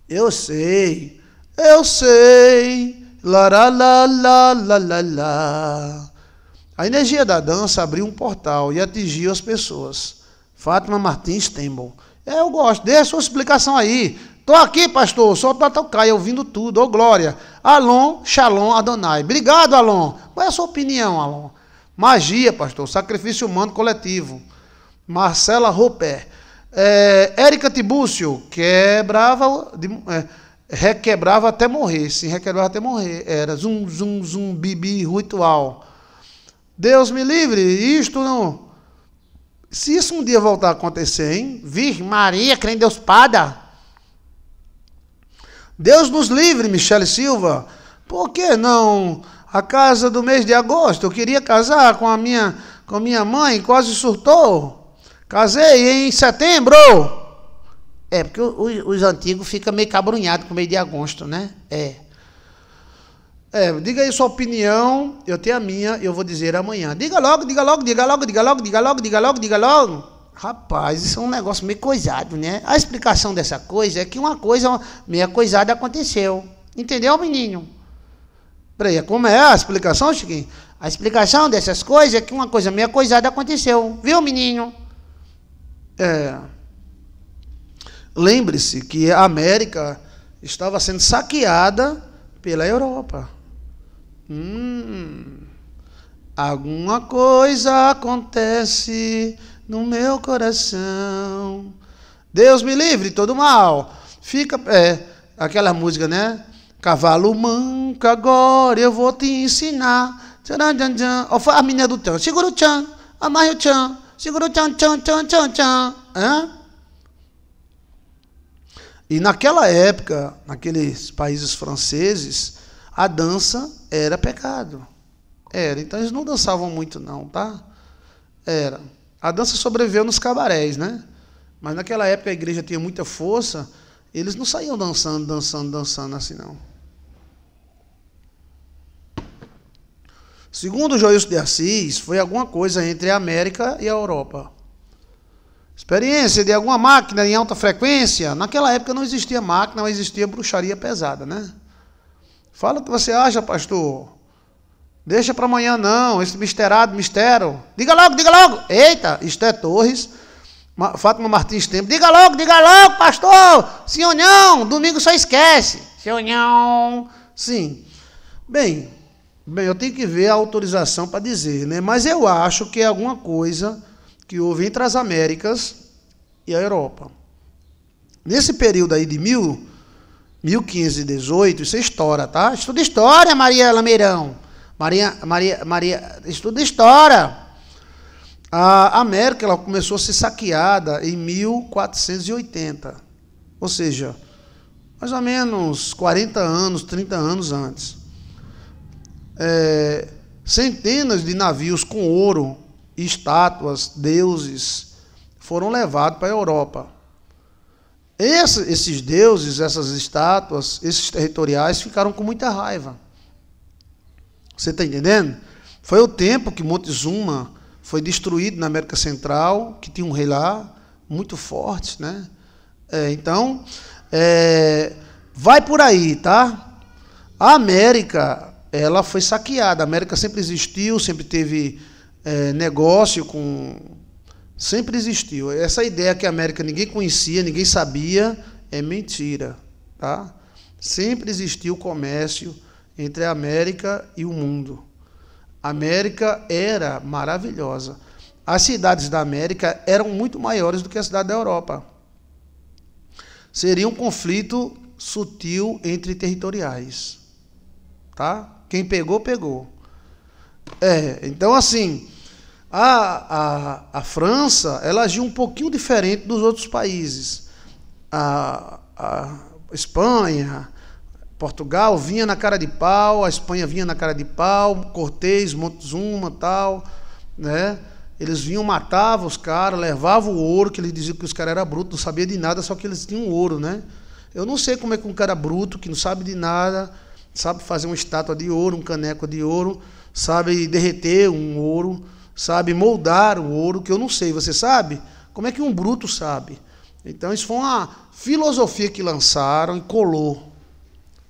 eu sei, eu sei, la la la la la la. la. A energia da dança abriu um portal e atingiu as pessoas. Fátima Martins Tembol. É, eu gosto, dê a sua explicação aí. Tô aqui, pastor, Sou o tocar, ouvindo tudo, ô oh, glória. Alon, Shalom, Adonai. Obrigado, Alon. Qual é a sua opinião, Alon? Magia, pastor, sacrifício humano coletivo. Marcela Roper. É, Érica Tibúcio, quebrava, de, é, requebrava até morrer, sim, requebrava até morrer. Era zum, zum, zum, bibi, ritual. Deus me livre, isto não. Se isso um dia voltar a acontecer, hein? Virgem Maria, crê em Deus Pada. Deus nos livre, Michele Silva. Por que não a casa do mês de agosto? Eu queria casar com a minha, com a minha mãe, quase surtou. Casei em setembro. É, porque os, os antigos ficam meio cabrunhados com o mês de agosto, né? É. É, diga aí sua opinião, eu tenho a minha, eu vou dizer amanhã. Diga logo, diga logo, diga logo, diga logo, diga logo, diga logo, diga logo. Rapaz, isso é um negócio meio coisado, né? A explicação dessa coisa é que uma coisa meio coisada aconteceu. Entendeu, menino? Peraí, como é a explicação, Chiquinho? A explicação dessas coisas é que uma coisa meio coisada aconteceu. Viu, menino? É. Lembre-se que a América estava sendo saqueada pela Europa. Hum, alguma coisa acontece no meu coração. Deus me livre de todo mal. Fica é, aquela música, né? Cavalo manco, agora eu vou te ensinar. Tcharam, tcharam, tcharam. Oh, a menina do tchan. Segura o tchan, amarra o tchan. Segura o tchan, tchan, tchan, tchan, tchan. Hã? E naquela época, naqueles países franceses, a dança era pecado. Era. Então eles não dançavam muito, não, tá? Era. A dança sobreviveu nos cabarés, né? Mas naquela época a igreja tinha muita força, eles não saíam dançando, dançando, dançando assim, não. Segundo Joilson de Assis, foi alguma coisa entre a América e a Europa. Experiência de alguma máquina em alta frequência. Naquela época não existia máquina, não existia bruxaria pesada, né? Fala o que você acha, pastor. Deixa para amanhã não, esse misterado, mistério. Diga logo, diga logo. Eita, isto é Torres, Fátima Martins Tempo. Diga logo, diga logo, pastor. Sim ou não? Domingo só esquece. Sim ou não? Sim. Bem, bem, eu tenho que ver a autorização para dizer, né? Mas eu acho que é alguma coisa que houve entre as Américas e a Europa. Nesse período aí de mil 1518, isso é história, tá? Estuda história, Maria Lameirão. Maria, Maria, Maria, estuda história. A América ela começou a ser saqueada em 1480. Ou seja, mais ou menos 40 anos, 30 anos antes. É, centenas de navios com ouro, estátuas, deuses, foram levados para a Europa. Esse, esses deuses, essas estátuas, esses territoriais ficaram com muita raiva. Você está entendendo? Foi o tempo que Montezuma foi destruído na América Central, que tinha um rei lá muito forte, né? É, então, é, vai por aí, tá? A América, ela foi saqueada. A América sempre existiu, sempre teve é, negócio com Sempre existiu. Essa ideia que a América ninguém conhecia, ninguém sabia, é mentira. Tá? Sempre existiu comércio entre a América e o mundo. A América era maravilhosa. As cidades da América eram muito maiores do que a cidade da Europa. Seria um conflito sutil entre territoriais. Tá? Quem pegou, pegou. É, então assim, a, a, a França ela agiu um pouquinho diferente dos outros países. A, a Espanha, Portugal vinha na cara de pau, a Espanha vinha na cara de pau, Cortez, Montezuma, tal, né? Eles vinham, matavam os caras, levavam o ouro, que eles diziam que os caras eram brutos, não sabia de nada, só que eles tinham ouro, né? Eu não sei como é que um cara bruto, que não sabe de nada, sabe fazer uma estátua de ouro, um caneco de ouro, sabe derreter um ouro, sabe moldar o ouro, que eu não sei, você sabe? Como é que um bruto sabe? Então, isso foi uma filosofia que lançaram e colou.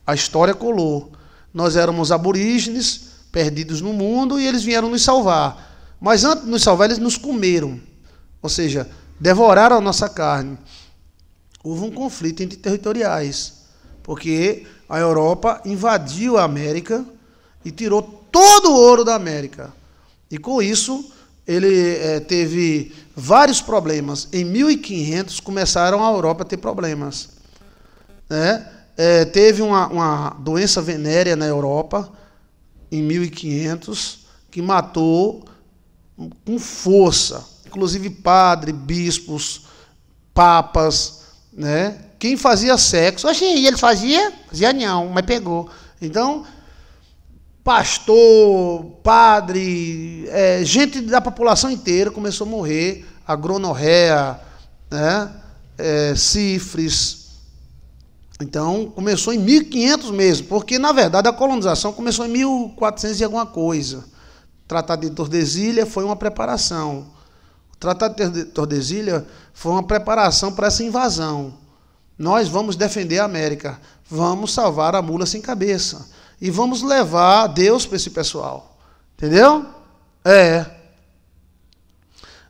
A história colou. Nós éramos aborígenes, perdidos no mundo, e eles vieram nos salvar. Mas antes de nos salvar, eles nos comeram. Ou seja, devoraram a nossa carne. Houve um conflito entre territoriais, porque a Europa invadiu a América e tirou todo o ouro da América. E com isso, ele é, teve vários problemas. Em 1500, começaram a Europa a ter problemas. Né? É, teve uma, uma doença venérea na Europa, em 1500, que matou com força, inclusive padre, bispos, papas, né? Quem fazia sexo, achei, ele fazia, fazia não, mas pegou. Então, pastor, padre, é, gente da população inteira começou a morrer, a gronorreia, né, é, cifres. Então, começou em 1500 mesmo, porque, na verdade, a colonização começou em 1400 e alguma coisa. O Tratado de Tordesilha foi uma preparação. O Tratado de Tordesilha foi uma preparação para essa invasão. Nós vamos defender a América, vamos salvar a mula sem cabeça e vamos levar Deus para esse pessoal. Entendeu? É.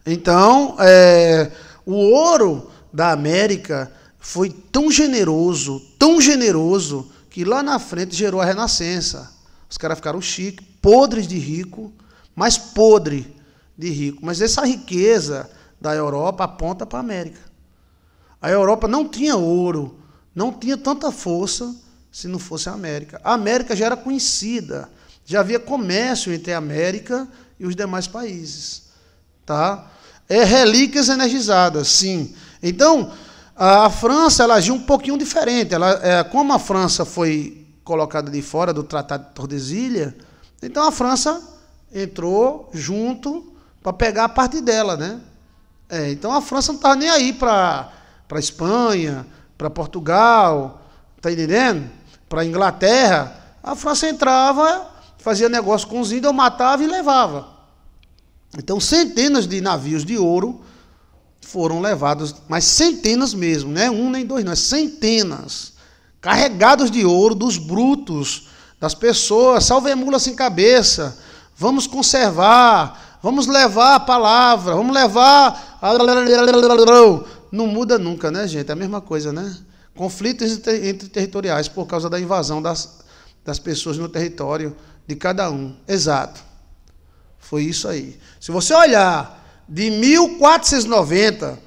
Então, é, o ouro da América foi tão generoso, tão generoso, que lá na frente gerou a renascença. Os caras ficaram chiques, podres de rico, mas podre de rico. Mas essa riqueza da Europa aponta para a América. A Europa não tinha ouro, não tinha tanta força se não fosse a América. A América já era conhecida, já havia comércio entre a América e os demais países. Tá? É relíquias energizadas, sim. Então, a França ela agiu um pouquinho diferente. Ela, é, como a França foi colocada de fora do Tratado de Tordesilha, então a França entrou junto para pegar a parte dela, né? É, então a França não estava nem aí para a Espanha, para Portugal, tá entendendo? para a Inglaterra, a França entrava, fazia negócio com os índios, matava e levava. Então, centenas de navios de ouro foram levados, mas centenas mesmo, não é um nem dois, não, é centenas, carregados de ouro dos brutos, das pessoas, salve mula sem cabeça, vamos conservar, vamos levar a palavra, vamos levar. Não muda nunca, né, gente? É a mesma coisa, né? Conflitos entre territoriais por causa da invasão das, das pessoas no território de cada um. Exato. Foi isso aí. Se você olhar de 1490,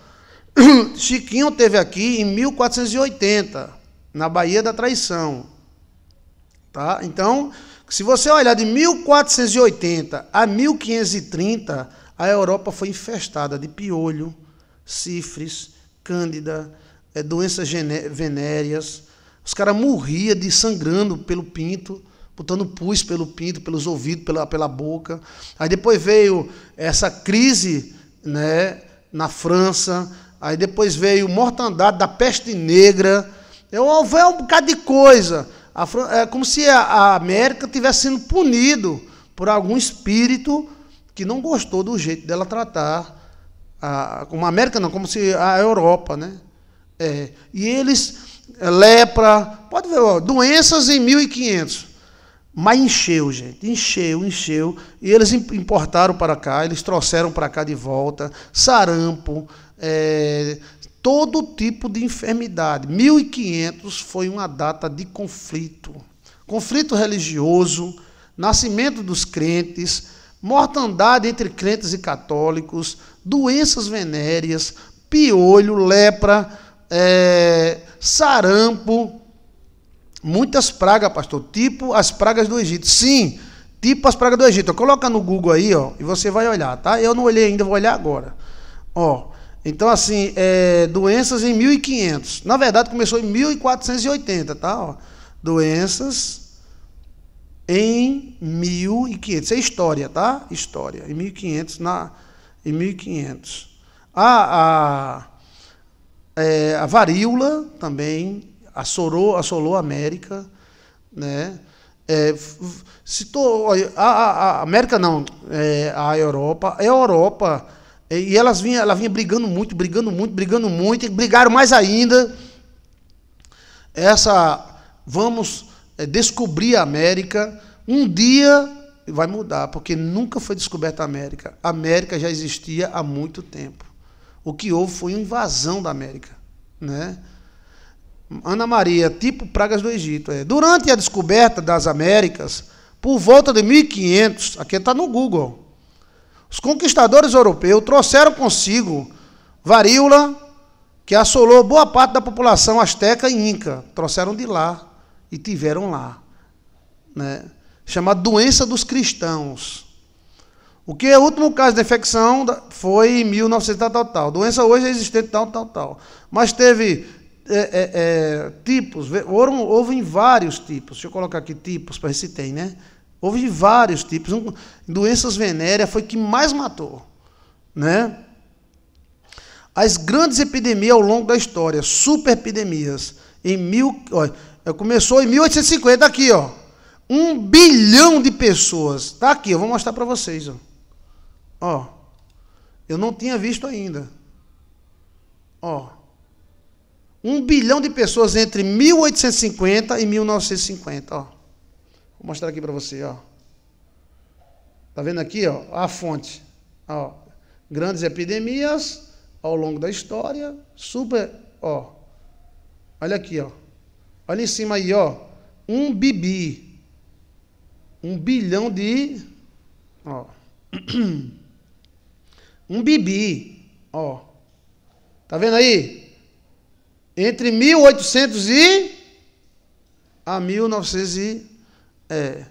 [coughs] Chiquinho teve aqui em 1480, na Bahia da Traição. Tá? Então, se você olhar de 1480 a 1530, a Europa foi infestada de piolho, cifres, cândida, é, doenças venéreas. Os caras morriam sangrando pelo pinto, botando pus pelo pinto, pelos ouvidos, pela, pela boca. Aí depois veio essa crise né, na França, aí depois veio mortandade da peste negra. Houve é é um bocado de coisa. é como se a, América tivesse sendo punido por algum espírito que não gostou do jeito dela tratar. A, como a América não, como se a Europa, né? É, e eles, eh, lepra, pode ver, ó, doenças em 1500. Mas encheu, gente, encheu, encheu. E eles importaram para cá, eles trouxeram para cá de volta sarampo, é, todo tipo de enfermidade. 1500 foi uma data de conflito. Conflito religioso, nascimento dos crentes, mortandade entre crentes e católicos, doenças venéreas, piolho, lepra, é, sarampo, muitas pragas, pastor, tipo as pragas do Egito. Sim, tipo as pragas do Egito. Coloca no Google aí, ó, e você vai olhar, tá? Eu não olhei ainda, vou olhar agora. Ó, então assim, é, doenças em 1500. Na verdade, começou em 1480, tá? Ó, doenças em 1500. Isso é história, tá? História. Em 1500 na em 1500. A ah, a é, a varíola também assolou, assolou a América, né? É, citou, a, a, América não, é, a Europa, é a Europa, e elas vinha, ela vinha brigando muito, brigando muito, brigando muito, e brigaram mais ainda. Essa, vamos é, descobrir a América, um dia vai mudar, porque nunca foi descoberta a América. A América já existia há muito tempo. O que houve foi uma invasão da América. Né? Ana Maria, tipo pragas do Egito. É. Durante a descoberta das Américas, por volta de 1500, aqui está no Google, os conquistadores europeus trouxeram consigo varíola, que assolou boa parte da população asteca e inca. Trouxeram de lá e tiveram lá. Né? Chamada doença dos cristãos. O que é o último caso de infecção foi em 1900, tal, tal, tal. Doença hoje é existente, tal, tal, tal. Mas teve é, é, é tipos, foram, houve vários tipos. Deixa eu colocar aqui tipos para ver se tem, né? Houve vários tipos. Um, doenças venéreas foi que mais matou, né? As grandes epidemias ao longo da história, epidemias em mil, é, começou em 1850 aqui, ó. Um bilhão de pessoas. Está aqui, eu vou mostrar para vocês. Ó. Ó, oh, eu não tinha visto ainda. Ó, oh, um bilhão de pessoas entre 1850 e 1950. Ó, oh. vou mostrar aqui para você. Ó, tá vendo aqui? Ó, a fonte. Ó, grandes epidemias ao longo da história. Super. Ó, olha aqui. Ó, olha em cima aí. Ó, um bibi. Um bilhão de. Ó. [clears throat] Um bibi. Ó. Tá vendo aí? Entre 1800 e a 1900 e, é.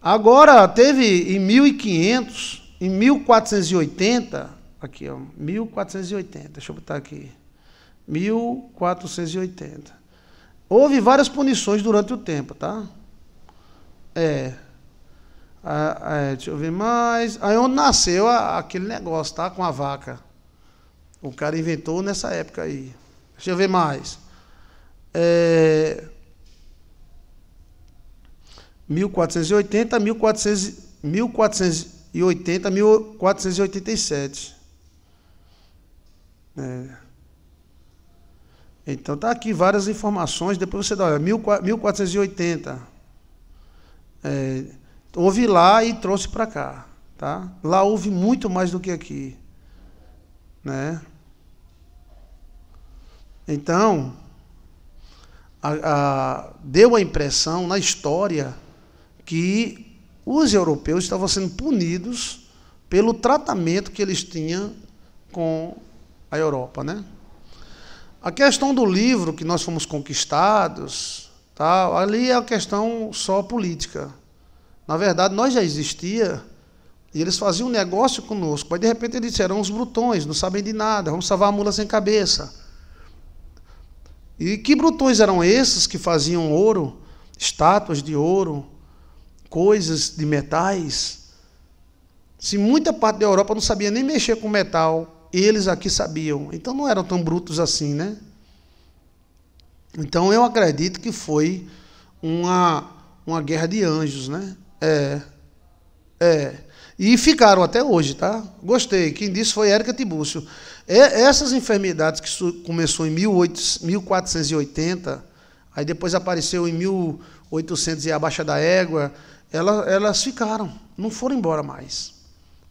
Agora teve em 1500, em 1480, aqui ó, 1480. Deixa eu botar aqui. 1480. Houve várias punições durante o tempo, tá? É, ah, é, deixa eu ver mais. Aí onde nasceu a, aquele negócio, tá? Com a vaca. O cara inventou nessa época aí. Deixa eu ver mais. É, 1480, 1480, 1487. É. Então tá aqui várias informações, depois você dá, olha, 1480. É, Houve lá e trouxe para cá, tá? Lá houve muito mais do que aqui, né? Então, a, a, deu a impressão na história que os europeus estavam sendo punidos pelo tratamento que eles tinham com a Europa, né? A questão do livro que nós fomos conquistados, tal, ali é a questão só política. Na verdade, nós já existia e eles faziam um negócio conosco. Mas de repente eles disseram: os brutões, não sabem de nada, vamos salvar a mula sem cabeça. E que brutões eram esses que faziam ouro, estátuas de ouro, coisas de metais? Se muita parte da Europa não sabia nem mexer com metal, eles aqui sabiam. Então não eram tão brutos assim, né? Então eu acredito que foi uma, uma guerra de anjos, né? É. É. E ficaram até hoje, tá? Gostei. Quem disse foi Érica Tibúcio. É, essas enfermidades que começou em 18, 1480, aí depois apareceu em 1800 e a Baixa da Égua, elas, elas ficaram, não foram embora mais.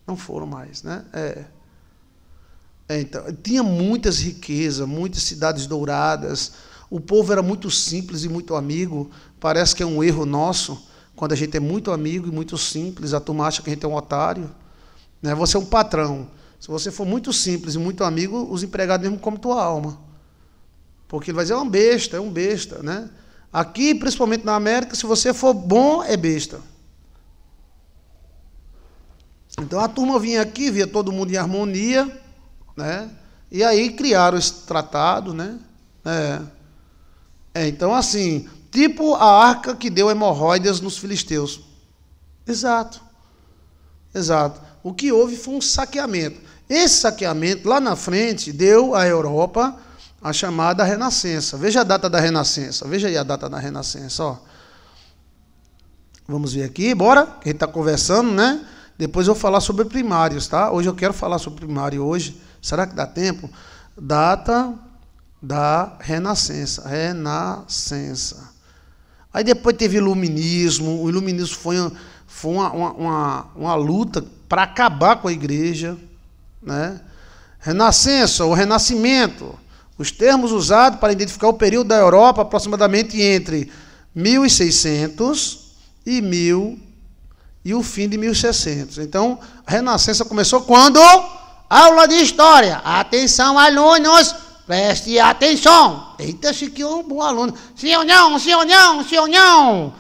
Não foram mais, né? É. É, então, tinha muitas riquezas, muitas cidades douradas, o povo era muito simples e muito amigo, parece que é um erro nosso, quando a gente é muito amigo e muito simples, a turma acha que a gente é um otário. Né? Você é um patrão. Se você for muito simples e muito amigo, os empregados mesmo comem tua alma. Porque ele vai dizer, é um besta, é um besta. Né? Aqui, principalmente na América, se você for bom, é besta. Então a turma vinha aqui, via todo mundo em harmonia, né? E aí criaram esse tratado, né? É. É, então, assim, Tipo a arca que deu hemorroidas nos filisteus. Exato. Exato. O que houve foi um saqueamento. Esse saqueamento, lá na frente, deu à Europa a chamada Renascença. Veja a data da Renascença. Veja aí a data da Renascença. Ó. Vamos ver aqui, bora, que a gente está conversando, né? Depois eu vou falar sobre primários, tá? Hoje eu quero falar sobre primário hoje. Será que dá tempo? Data da Renascença. Renascença. Aí depois teve iluminismo. O iluminismo foi, foi uma, uma, uma, uma luta para acabar com a igreja. Né? Renascença, o renascimento. Os termos usados para identificar o período da Europa aproximadamente entre 1600 e 1000 e o fim de 1600. Então, a Renascença começou quando? Aula de história. Atenção, alunos! Preste atenção. Eita, Chiquinho é um bom aluno. Senhor ou não, sim não, não.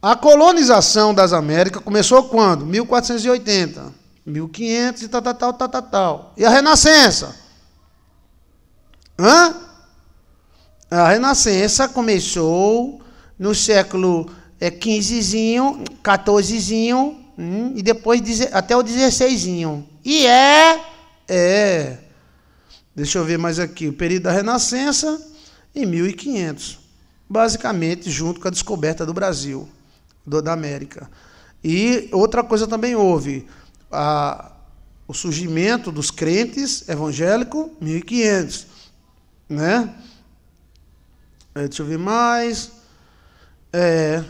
A colonização das Américas começou quando? 1480, 1500 e tal, tal, tal, tal, tal, tal. E a Renascença? Hã? A Renascença começou no século é, 15zinho, 14zinho, hum, e depois até o 16zinho. E é... É... Deixa eu ver mais aqui. O período da Renascença, em 1500. Basicamente, junto com a descoberta do Brasil, do, da América. E outra coisa também houve. A, o surgimento dos crentes evangélicos, 1500. Né? É, deixa eu ver mais. É,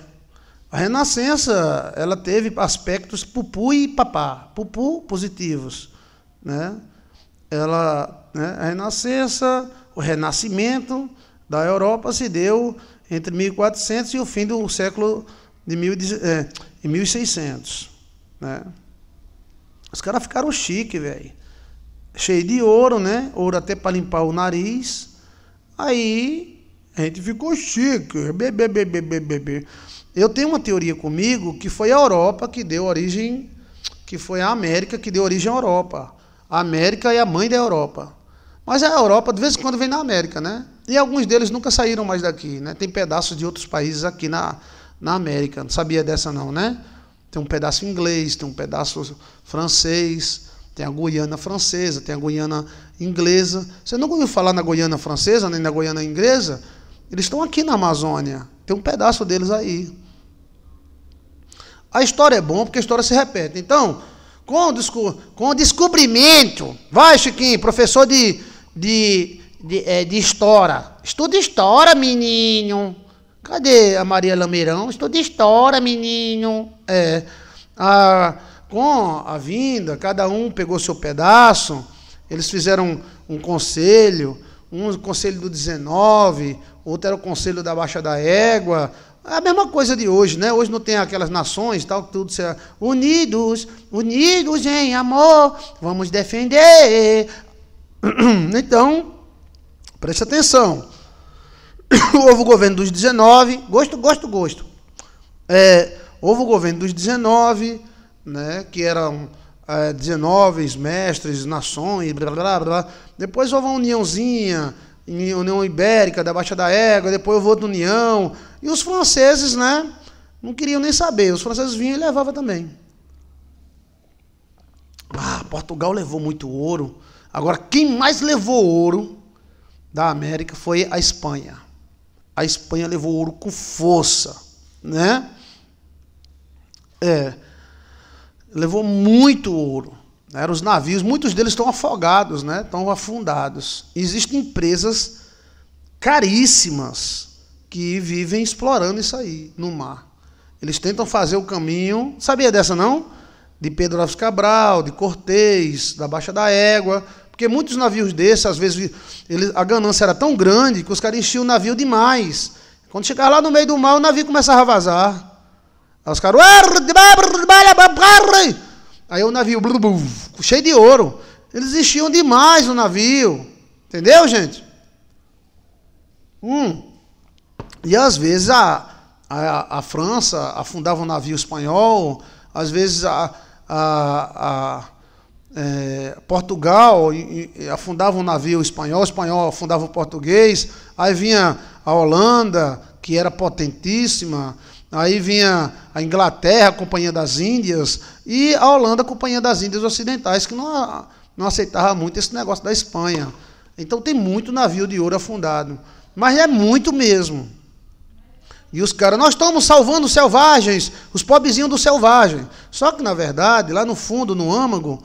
a Renascença, ela teve aspectos pupu e papá, pupu positivos, né? Ela né? A renascença, o renascimento da Europa se deu entre 1400 e o fim do século de mil, é, 1600. Eh, né? Os caras ficaram chique, velho. Cheio de ouro, né? Ouro até para limpar o nariz. Aí a gente ficou chique. Bebê, bebê, bebê, bebê. Eu tenho uma teoria comigo que foi a Europa que deu origem, que foi a América que deu origem à Europa. A América é a mãe da Europa. Mas é a Europa, de vez em quando, vem na América, né? E alguns deles nunca saíram mais daqui, né? Tem pedaços de outros países aqui na, na América. Não sabia dessa, não, né? Tem um pedaço inglês, tem um pedaço francês, tem a Guiana francesa, tem a Guiana inglesa. Você nunca ouviu falar na Guiana francesa, nem na Guiana inglesa? Eles estão aqui na Amazônia. Tem um pedaço deles aí. A história é bom porque a história se repete. Então, com o, desco com o descobrimento. Vai, Chiquinho, professor de de, de, é, de história. Estuda história, menino. Cadê a Maria Lameirão? Estuda história, menino. É, a, com a vinda, cada um pegou seu pedaço, eles fizeram um, um conselho, um conselho do 19, outro era o conselho da Baixa da Égua, a mesma coisa de hoje, né? Hoje não tem aquelas nações, tal, tudo unidos, unidos em amor, vamos defender [clears throat] Então, preste atenção. [clears throat] Houve o governo dos 19, gosto, gosto, gosto. É, houve o governo dos 19, né, que eram é, 19 mestres, nações, blá, blá, blá. Depois houve a uniãozinha, União Ibérica, da Baixa da Égua, depois houve outra união. E os franceses, né, não queriam nem saber. Os franceses vinham e levavam também. Ah, Portugal levou muito ouro. Agora, quem mais levou ouro da América foi a Espanha. A Espanha levou ouro com força, né? É, levou muito ouro. Né? Os navios, muitos deles estão afogados, né? estão afundados. Existem empresas caríssimas que vivem explorando isso aí no mar. Eles tentam fazer o caminho. Sabia dessa não? De Pedro Alves Cabral, de Cortez, da Baixa da Égua, porque muitos navios desses, às vezes, ele, a ganância era tão grande que os caras enchiam o navio demais. Quando chegava lá no meio do mar, o navio começava a vazar. Aí os caras. Aí o navio cheio de ouro. Eles enchiam demais o navio. Entendeu, gente? Hum. E às vezes a, a, a França afundava um navio espanhol, às vezes a, a, a é, Portugal e, e afundava um navio espanhol, espanhol afundava o português, aí vinha a Holanda, que era potentíssima, aí vinha a Inglaterra, a Companhia das Índias, e a Holanda, a Companhia das Índias Ocidentais, que não, não aceitava muito esse negócio da Espanha. Então tem muito navio de ouro afundado. Mas é muito mesmo. E os caras, nós estamos salvando os selvagens, os pobrezinhos do selvagem. Só que, na verdade, lá no fundo, no âmago,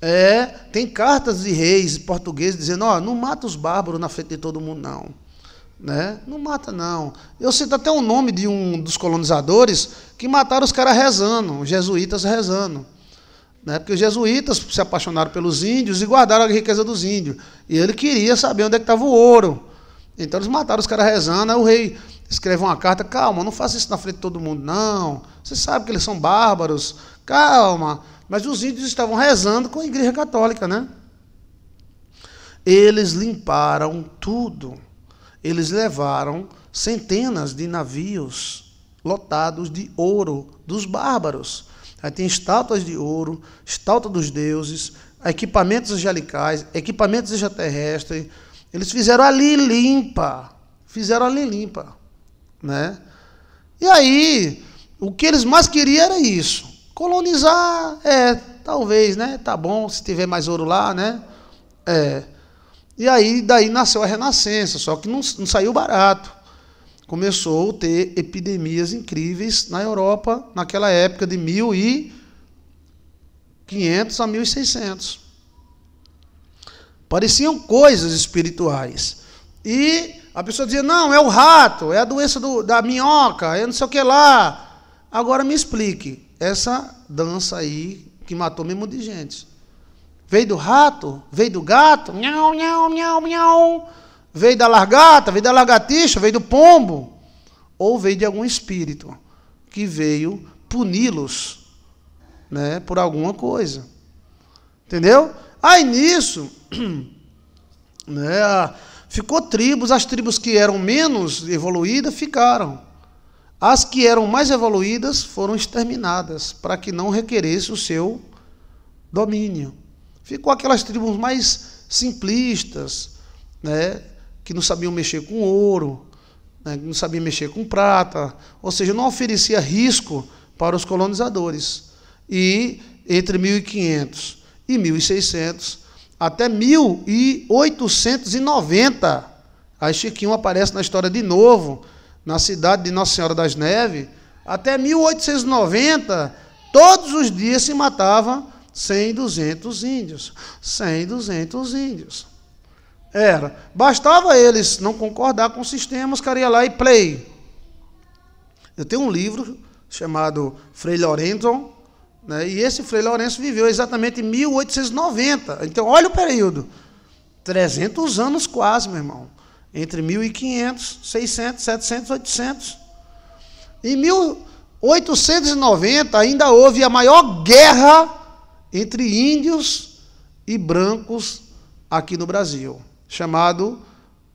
é, tem cartas de reis portugueses dizendo, ó, não mata os bárbaros na frente de todo mundo, não. Né? Não mata, não. Eu cito até o nome de um dos colonizadores que mataram os caras rezando, os jesuítas rezando. Né? Porque os jesuítas se apaixonaram pelos índios e guardaram a riqueza dos índios. E ele queria saber onde é que estava o ouro. Então eles mataram os caras rezando, aí o rei escreve uma carta, calma, não faça isso na frente de todo mundo, não. Você sabe que eles são bárbaros, calma. Mas os índios estavam rezando com a igreja católica, né? Eles limparam tudo. Eles levaram centenas de navios lotados de ouro dos bárbaros. Aí tem estátuas de ouro, estátua dos deuses, equipamentos angelicais, equipamentos extraterrestres. Eles fizeram ali limpa. Fizeram ali limpa. Né? E aí, o que eles mais queriam era isso. Colonizar, é, talvez, né? Tá bom, se tiver mais ouro lá, né? É. E aí, daí nasceu a Renascença, só que não, não saiu barato. Começou a ter epidemias incríveis na Europa, naquela época de 1500 a 1600. Pareciam coisas espirituais. E a pessoa dizia: não, é o rato, é a doença do, da minhoca, é não sei o que lá. Agora me explique essa dança aí que matou mesmo de gente. Veio do rato, veio do gato, miau, miau, miau, miau. Veio da largata, veio da lagartixa, veio do pombo. Ou veio de algum espírito que veio puni-los né, por alguma coisa. Entendeu? Aí nisso, [clears throat] né, ficou tribos, as tribos que eram menos evoluídas ficaram. As que eram mais evoluídas foram exterminadas para que não requeresse o seu domínio. Ficou aquelas tribos mais simplistas, né, que não sabiam mexer com ouro, né, que não sabiam mexer com prata, ou seja, não oferecia risco para os colonizadores. E entre 1500 e 1600, até 1890, aí Chiquinho aparece na história de novo na cidade de Nossa Senhora das Neves, até 1890, todos os dias se matava 100, 200 índios. 100, 200 índios. Era. Bastava eles não concordar com o sistema, os caras iam lá e play. Eu tenho um livro chamado Frei Lorenzo, né, e esse Frei Lorenzo viveu exatamente em 1890. Então, olha o período. 300 anos quase, meu irmão entre 1.500, 600, 700, 800. Em 1890 ainda houve a maior guerra entre índios e brancos aqui no Brasil, chamado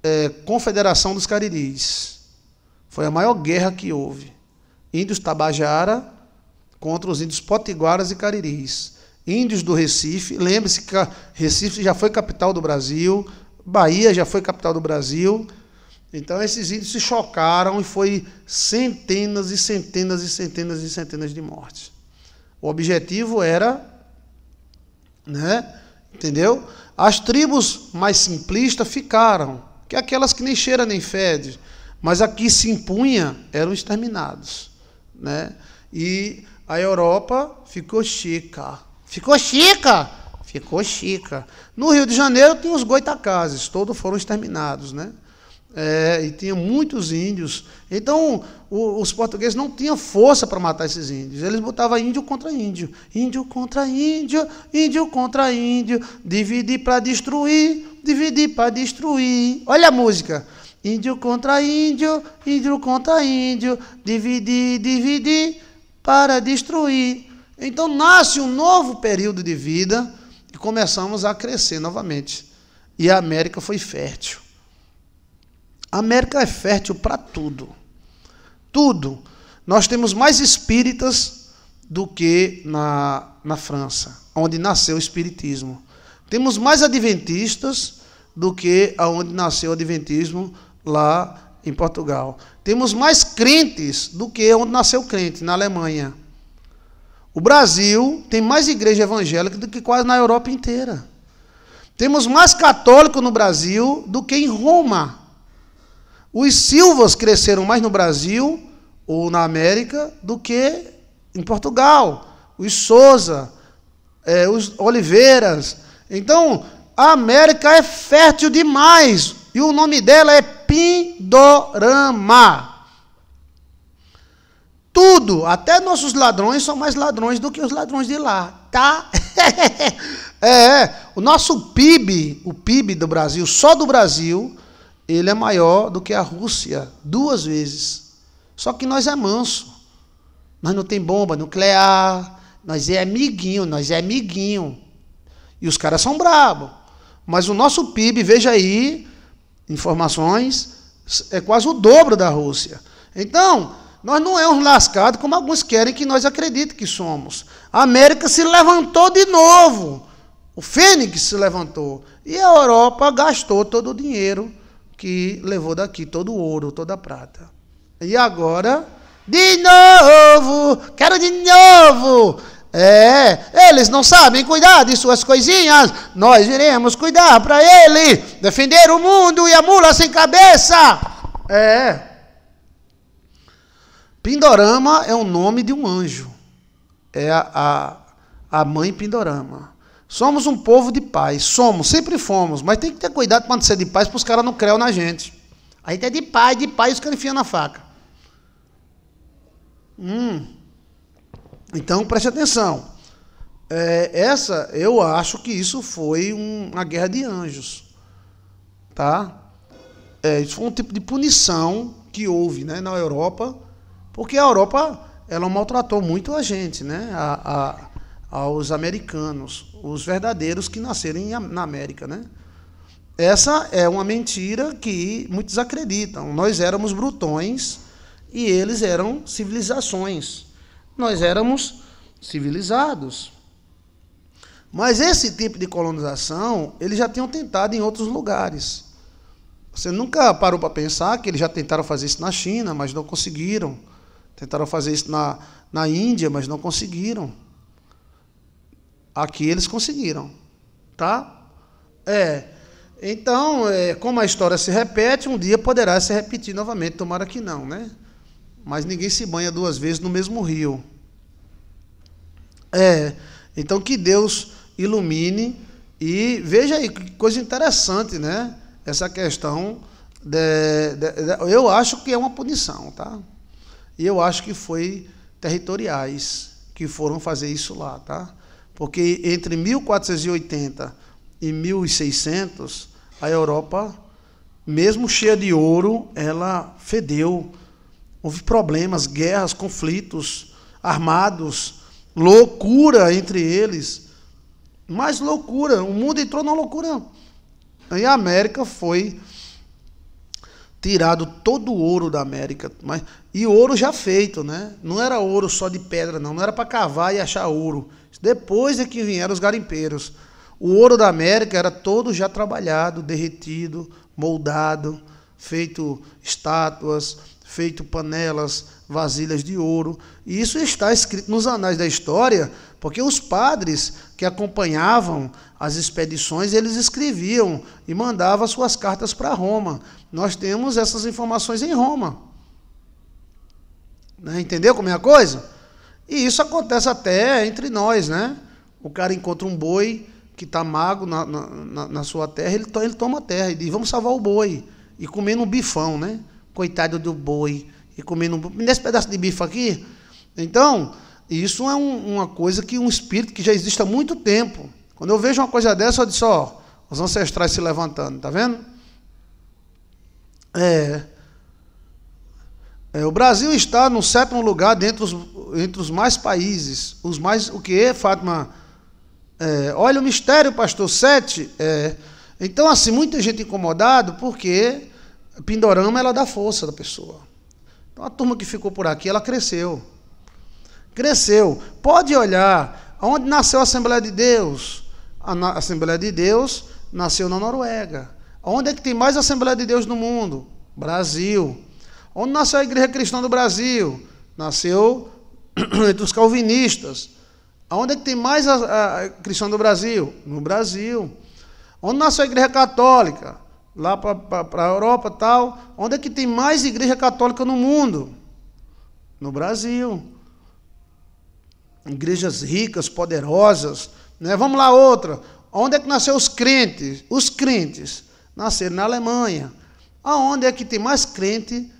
é, Confederação dos Cariris. Foi a maior guerra que houve. Índios Tabajara contra os índios Potiguaras e Cariris. Índios do Recife, lembre-se que Recife já foi capital do Brasil, Bahia já foi capital do Brasil. Então esses índios se chocaram e foi centenas e centenas e centenas e centenas de mortes. O objetivo era, né? Entendeu? As tribos mais simplistas ficaram, que é aquelas que nem cheira nem fede, mas aqui se impunha eram exterminados, né? E a Europa ficou chica. Ficou chica! Ficou chica. No Rio de Janeiro tem os goitacazes, todos foram exterminados, né? É, e tinha muitos índios. Então, o, os portugueses não tinham força para matar esses índios. Eles botavam índio contra índio. Índio contra índio, índio contra índio. Dividir para destruir, dividir para destruir. Olha a música. Índio contra índio, índio contra índio. Dividir, dividir para destruir. Então, nasce um novo período de vida começamos a crescer novamente. E a América foi fértil. A América é fértil para tudo. Tudo. Nós temos mais espíritas do que na, na França, onde nasceu o espiritismo. Temos mais adventistas do que aonde nasceu o adventismo lá em Portugal. Temos mais crentes do que onde nasceu crente, na Alemanha. O Brasil tem mais igreja evangélica do que quase na Europa inteira. Temos mais católicos no Brasil do que em Roma. Os silvas cresceram mais no Brasil ou na América do que em Portugal. Os Souza, é, os Oliveiras. Então, a América é fértil demais. E o nome dela é Pindorama. Tudo, até nossos ladrões são mais ladrões do que os ladrões de lá, tá? [laughs] É, é, o nosso PIB, o PIB do Brasil, só do Brasil, ele é maior do que a Rússia duas vezes. Só que nós é manso. Nós não tem bomba nuclear, nós é amiguinho, nós é amiguinho. E os caras são brabo Mas o nosso PIB, veja aí, informações, é quase o dobro da Rússia. Então, nós não é um lascado como alguns querem que nós acreditem que somos. A América se levantou de novo. O Fênix se levantou. E a Europa gastou todo o dinheiro que levou daqui, todo o ouro, toda a prata. E agora, de novo, quero de novo. É, eles não sabem cuidar de suas coisinhas. Nós iremos cuidar para ele, defender o mundo e a mula sem cabeça. É. Pindorama é o nome de um anjo. É a, a, a mãe Pindorama. Somos um povo de paz. Somos, sempre fomos. Mas tem que ter cuidado quando ser é de paz, para os caras não creem na gente. A gente é de paz, de paz, os caras enfiam na faca. Hum. Então preste atenção. É, essa, eu acho que isso foi um, uma guerra de anjos. Tá? É, isso foi um tipo de punição que houve né, na Europa porque a Europa ela maltratou muito a gente, né? A, a, aos americanos, os verdadeiros que nasceram na América, né? Essa é uma mentira que muitos acreditam. Nós éramos brutões e eles eram civilizações. Nós éramos civilizados. Mas esse tipo de colonização, eles já tinham tentado em outros lugares. Você nunca parou para pensar que eles já tentaram fazer isso na China, mas não conseguiram. Tentaram fazer isso na, na Índia, mas não conseguiram. Aqui eles conseguiram, tá? É. Então, é, como a história se repete, um dia poderá se repetir novamente, tomara que não, né? Mas ninguém se banha duas vezes no mesmo rio. É. Então que Deus ilumine e veja aí que coisa interessante, né? Essa questão de, de, de, eu acho que é uma punição, tá? E eu acho que foi territoriais que foram fazer isso lá, tá? Porque entre 1480 e 1600, a Europa, mesmo cheia de ouro, ela fedeu. Houve problemas, guerras, conflitos armados, loucura entre eles. Mais loucura, o mundo entrou na loucura. E a América foi tirado todo o ouro da América, mas e ouro já feito, né? Não era ouro só de pedra, não. Não era para cavar e achar ouro. Depois é que vieram os garimpeiros. O ouro da América era todo já trabalhado, derretido, moldado, feito estátuas, feito panelas, vasilhas de ouro. E isso está escrito nos anais da história, porque os padres que acompanhavam as expedições, eles escreviam e mandavam suas cartas para Roma. Nós temos essas informações em Roma. Né? Entendeu como é a coisa? E isso acontece até entre nós, né? O cara encontra um boi que está mago na, na, na, sua terra, ele, to, ele toma a terra e diz, vamos salvar o boi. E comendo um bifão, né? Coitado do boi. E comendo um... Nesse pedaço de bife aqui. Então, isso é um, uma coisa que um espírito que já existe há muito tempo. Quando eu vejo uma coisa dessa, eu disse, ó, os ancestrais se levantando, tá vendo? É, é, o Brasil está no sétimo lugar dentre os, entre os mais países. Os mais. O que, Fátima? É, olha o mistério, pastor. Sete. É, então, assim, muita gente incomodada porque Pindorama ela dá força da pessoa. Então, a turma que ficou por aqui, ela cresceu. Cresceu. Pode olhar onde nasceu a Assembleia de Deus. A Assembleia de Deus nasceu na Noruega. Onde é que tem mais Assembleia de Deus no mundo? Brasil. Onde nasceu a Igreja Cristã do Brasil? Nasceu [clears throat] entre os calvinistas. Onde é que tem mais a, a cristã do Brasil? No Brasil. Onde nasceu a Igreja Católica? Lá para a Europa tal. Onde é que tem mais Igreja Católica no mundo? No Brasil. Igrejas ricas, poderosas. Né? Vamos lá, outra. Onde é que nasceu os crentes? Os crentes nasceram na Alemanha. Aonde é que tem mais crente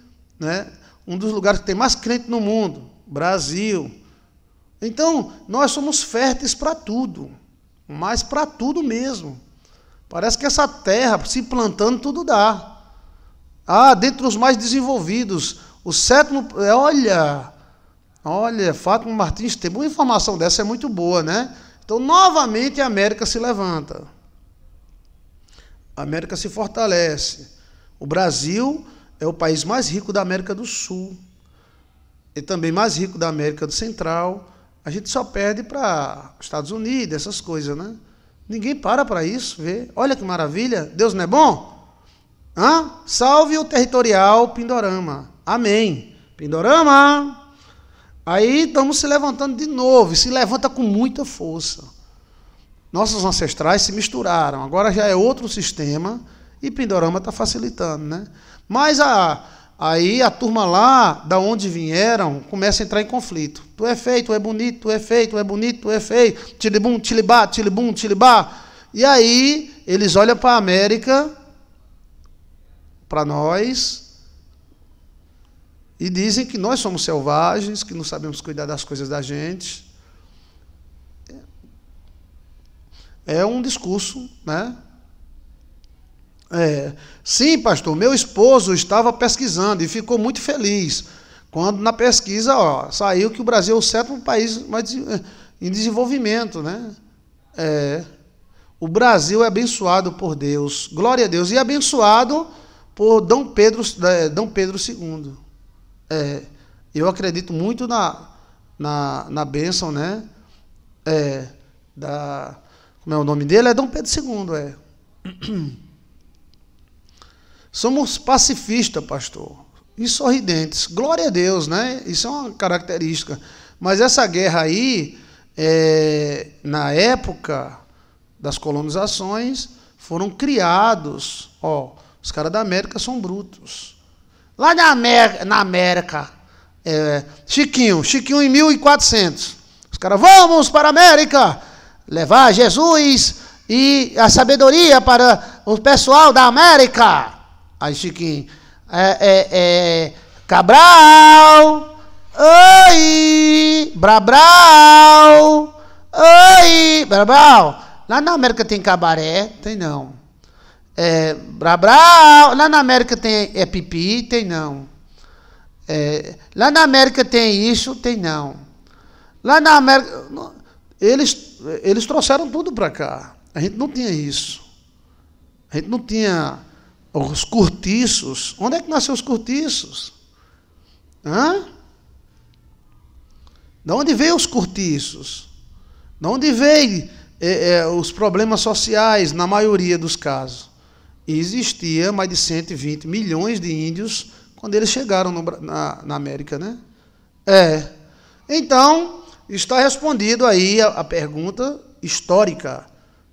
né? um dos lugares que tem mais crente no mundo, Brasil. Então, nós somos férteis para tudo, mas para tudo mesmo. Parece que essa terra, se plantando, tudo dá. Ah, dentre os mais desenvolvidos, o sétimo. É, olha, olha, Fátima Martins tem uma informação dessa, é muito boa, né? Então, novamente, a América se levanta. A América se fortalece. O Brasil é o país mais rico da América do Sul e também mais rico da América do Central. A gente só perde para Estados Unidos, essas coisas, né? Ninguém para para isso, vê. Olha que maravilha, Deus não é bom? Hã? Salve o territorial Pindorama. Amém. Pindorama. Aí estamos se levantando de novo, e se levanta com muita força. Nossos ancestrais se misturaram, agora já é outro sistema e Pindorama está facilitando, né? Mas a, aí a turma lá, da onde vieram, começa a entrar em conflito. Tu é feio, tu é bonito, tu é feio, tu é bonito, tu é feio. Tilibum, tilibá, tilibum, tilibá. E aí eles olham para a América, para nós, e dizem que nós somos selvagens, que não sabemos cuidar das coisas da gente. É, é um discurso, né? É, sim, pastor, meu esposo estava pesquisando e ficou muito feliz. Quando na pesquisa ó, saiu que o Brasil é o sétimo país mais eh, em desenvolvimento, né? É, o Brasil é abençoado por Deus, glória a Deus, e abençoado por Dom Pedro, eh, Dom Pedro II. É, eu acredito muito na, na, na bênção, né? É, da, como é o nome dele? É Dom Pedro II, é. [clears throat] Somos pacifistas, pastor, e sorridentes. Glória a Deus, né? Isso é uma característica. Mas essa guerra aí, é, na época das colonizações, foram criados. Ó, os caras da América são brutos. Lá na América, na América é, Chiquinho, Chiquinho em 1400. Os caras, vamos para a América levar Jesus e a sabedoria para o pessoal da América. Aí Chiquinho. É, é, é. Cabral! Oi! Brabral! Oi! Brabral! Lá na América tem cabaré? Tem não. É, Brabral! Lá na América tem é pipi? Tem não. É, lá na América tem isso? Tem não. Lá na América. Eles, eles trouxeram tudo para cá. A gente não tinha isso. A gente não tinha os cortiços. Onde é que nasceu os cortiços? Hã? Da onde veio os cortiços? Da onde veio é, é, os problemas sociais, na maioria dos casos? existia mais de 120 milhões de índios quando eles chegaram no, na, na, América, né? É. Então, está respondido aí a, a pergunta histórica.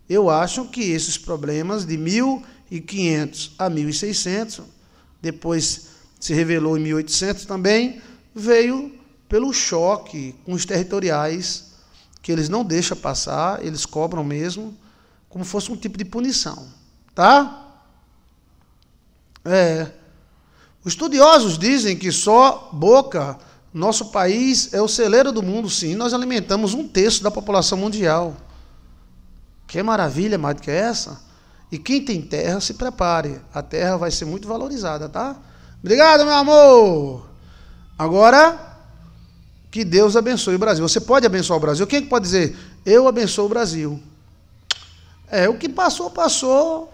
Eu acho que esses problemas de mil 1500 a 1600, depois se revelou em 1800 também, veio pelo choque com os territoriais, que eles não deixam passar, eles cobram mesmo, como fosse um tipo de punição. Tá? É. Os estudiosos dizem que só Boca, nosso país, é o celeiro do mundo, sim. Nós alimentamos um terço da população mundial. Que maravilha, mais do que essa? E quem tem terra, se prepare. A terra vai ser muito valorizada, tá? Obrigado, meu amor! Agora, que Deus abençoe o Brasil. Você pode abençoar o Brasil. Quem é pode dizer, eu abençoo o Brasil? É, o que passou, passou,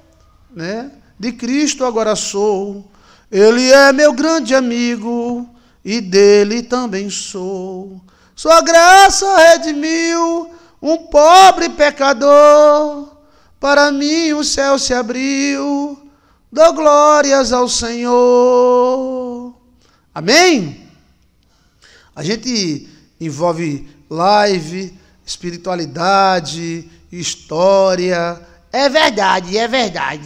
né? De Cristo agora sou. Ele é meu grande amigo e dele também sou. Sua graça redimiu um pobre pecador. Para mim o céu se abriu, dou glórias ao Senhor. Amém? A gente envolve live, espiritualidade, história. É verdade, é verdade.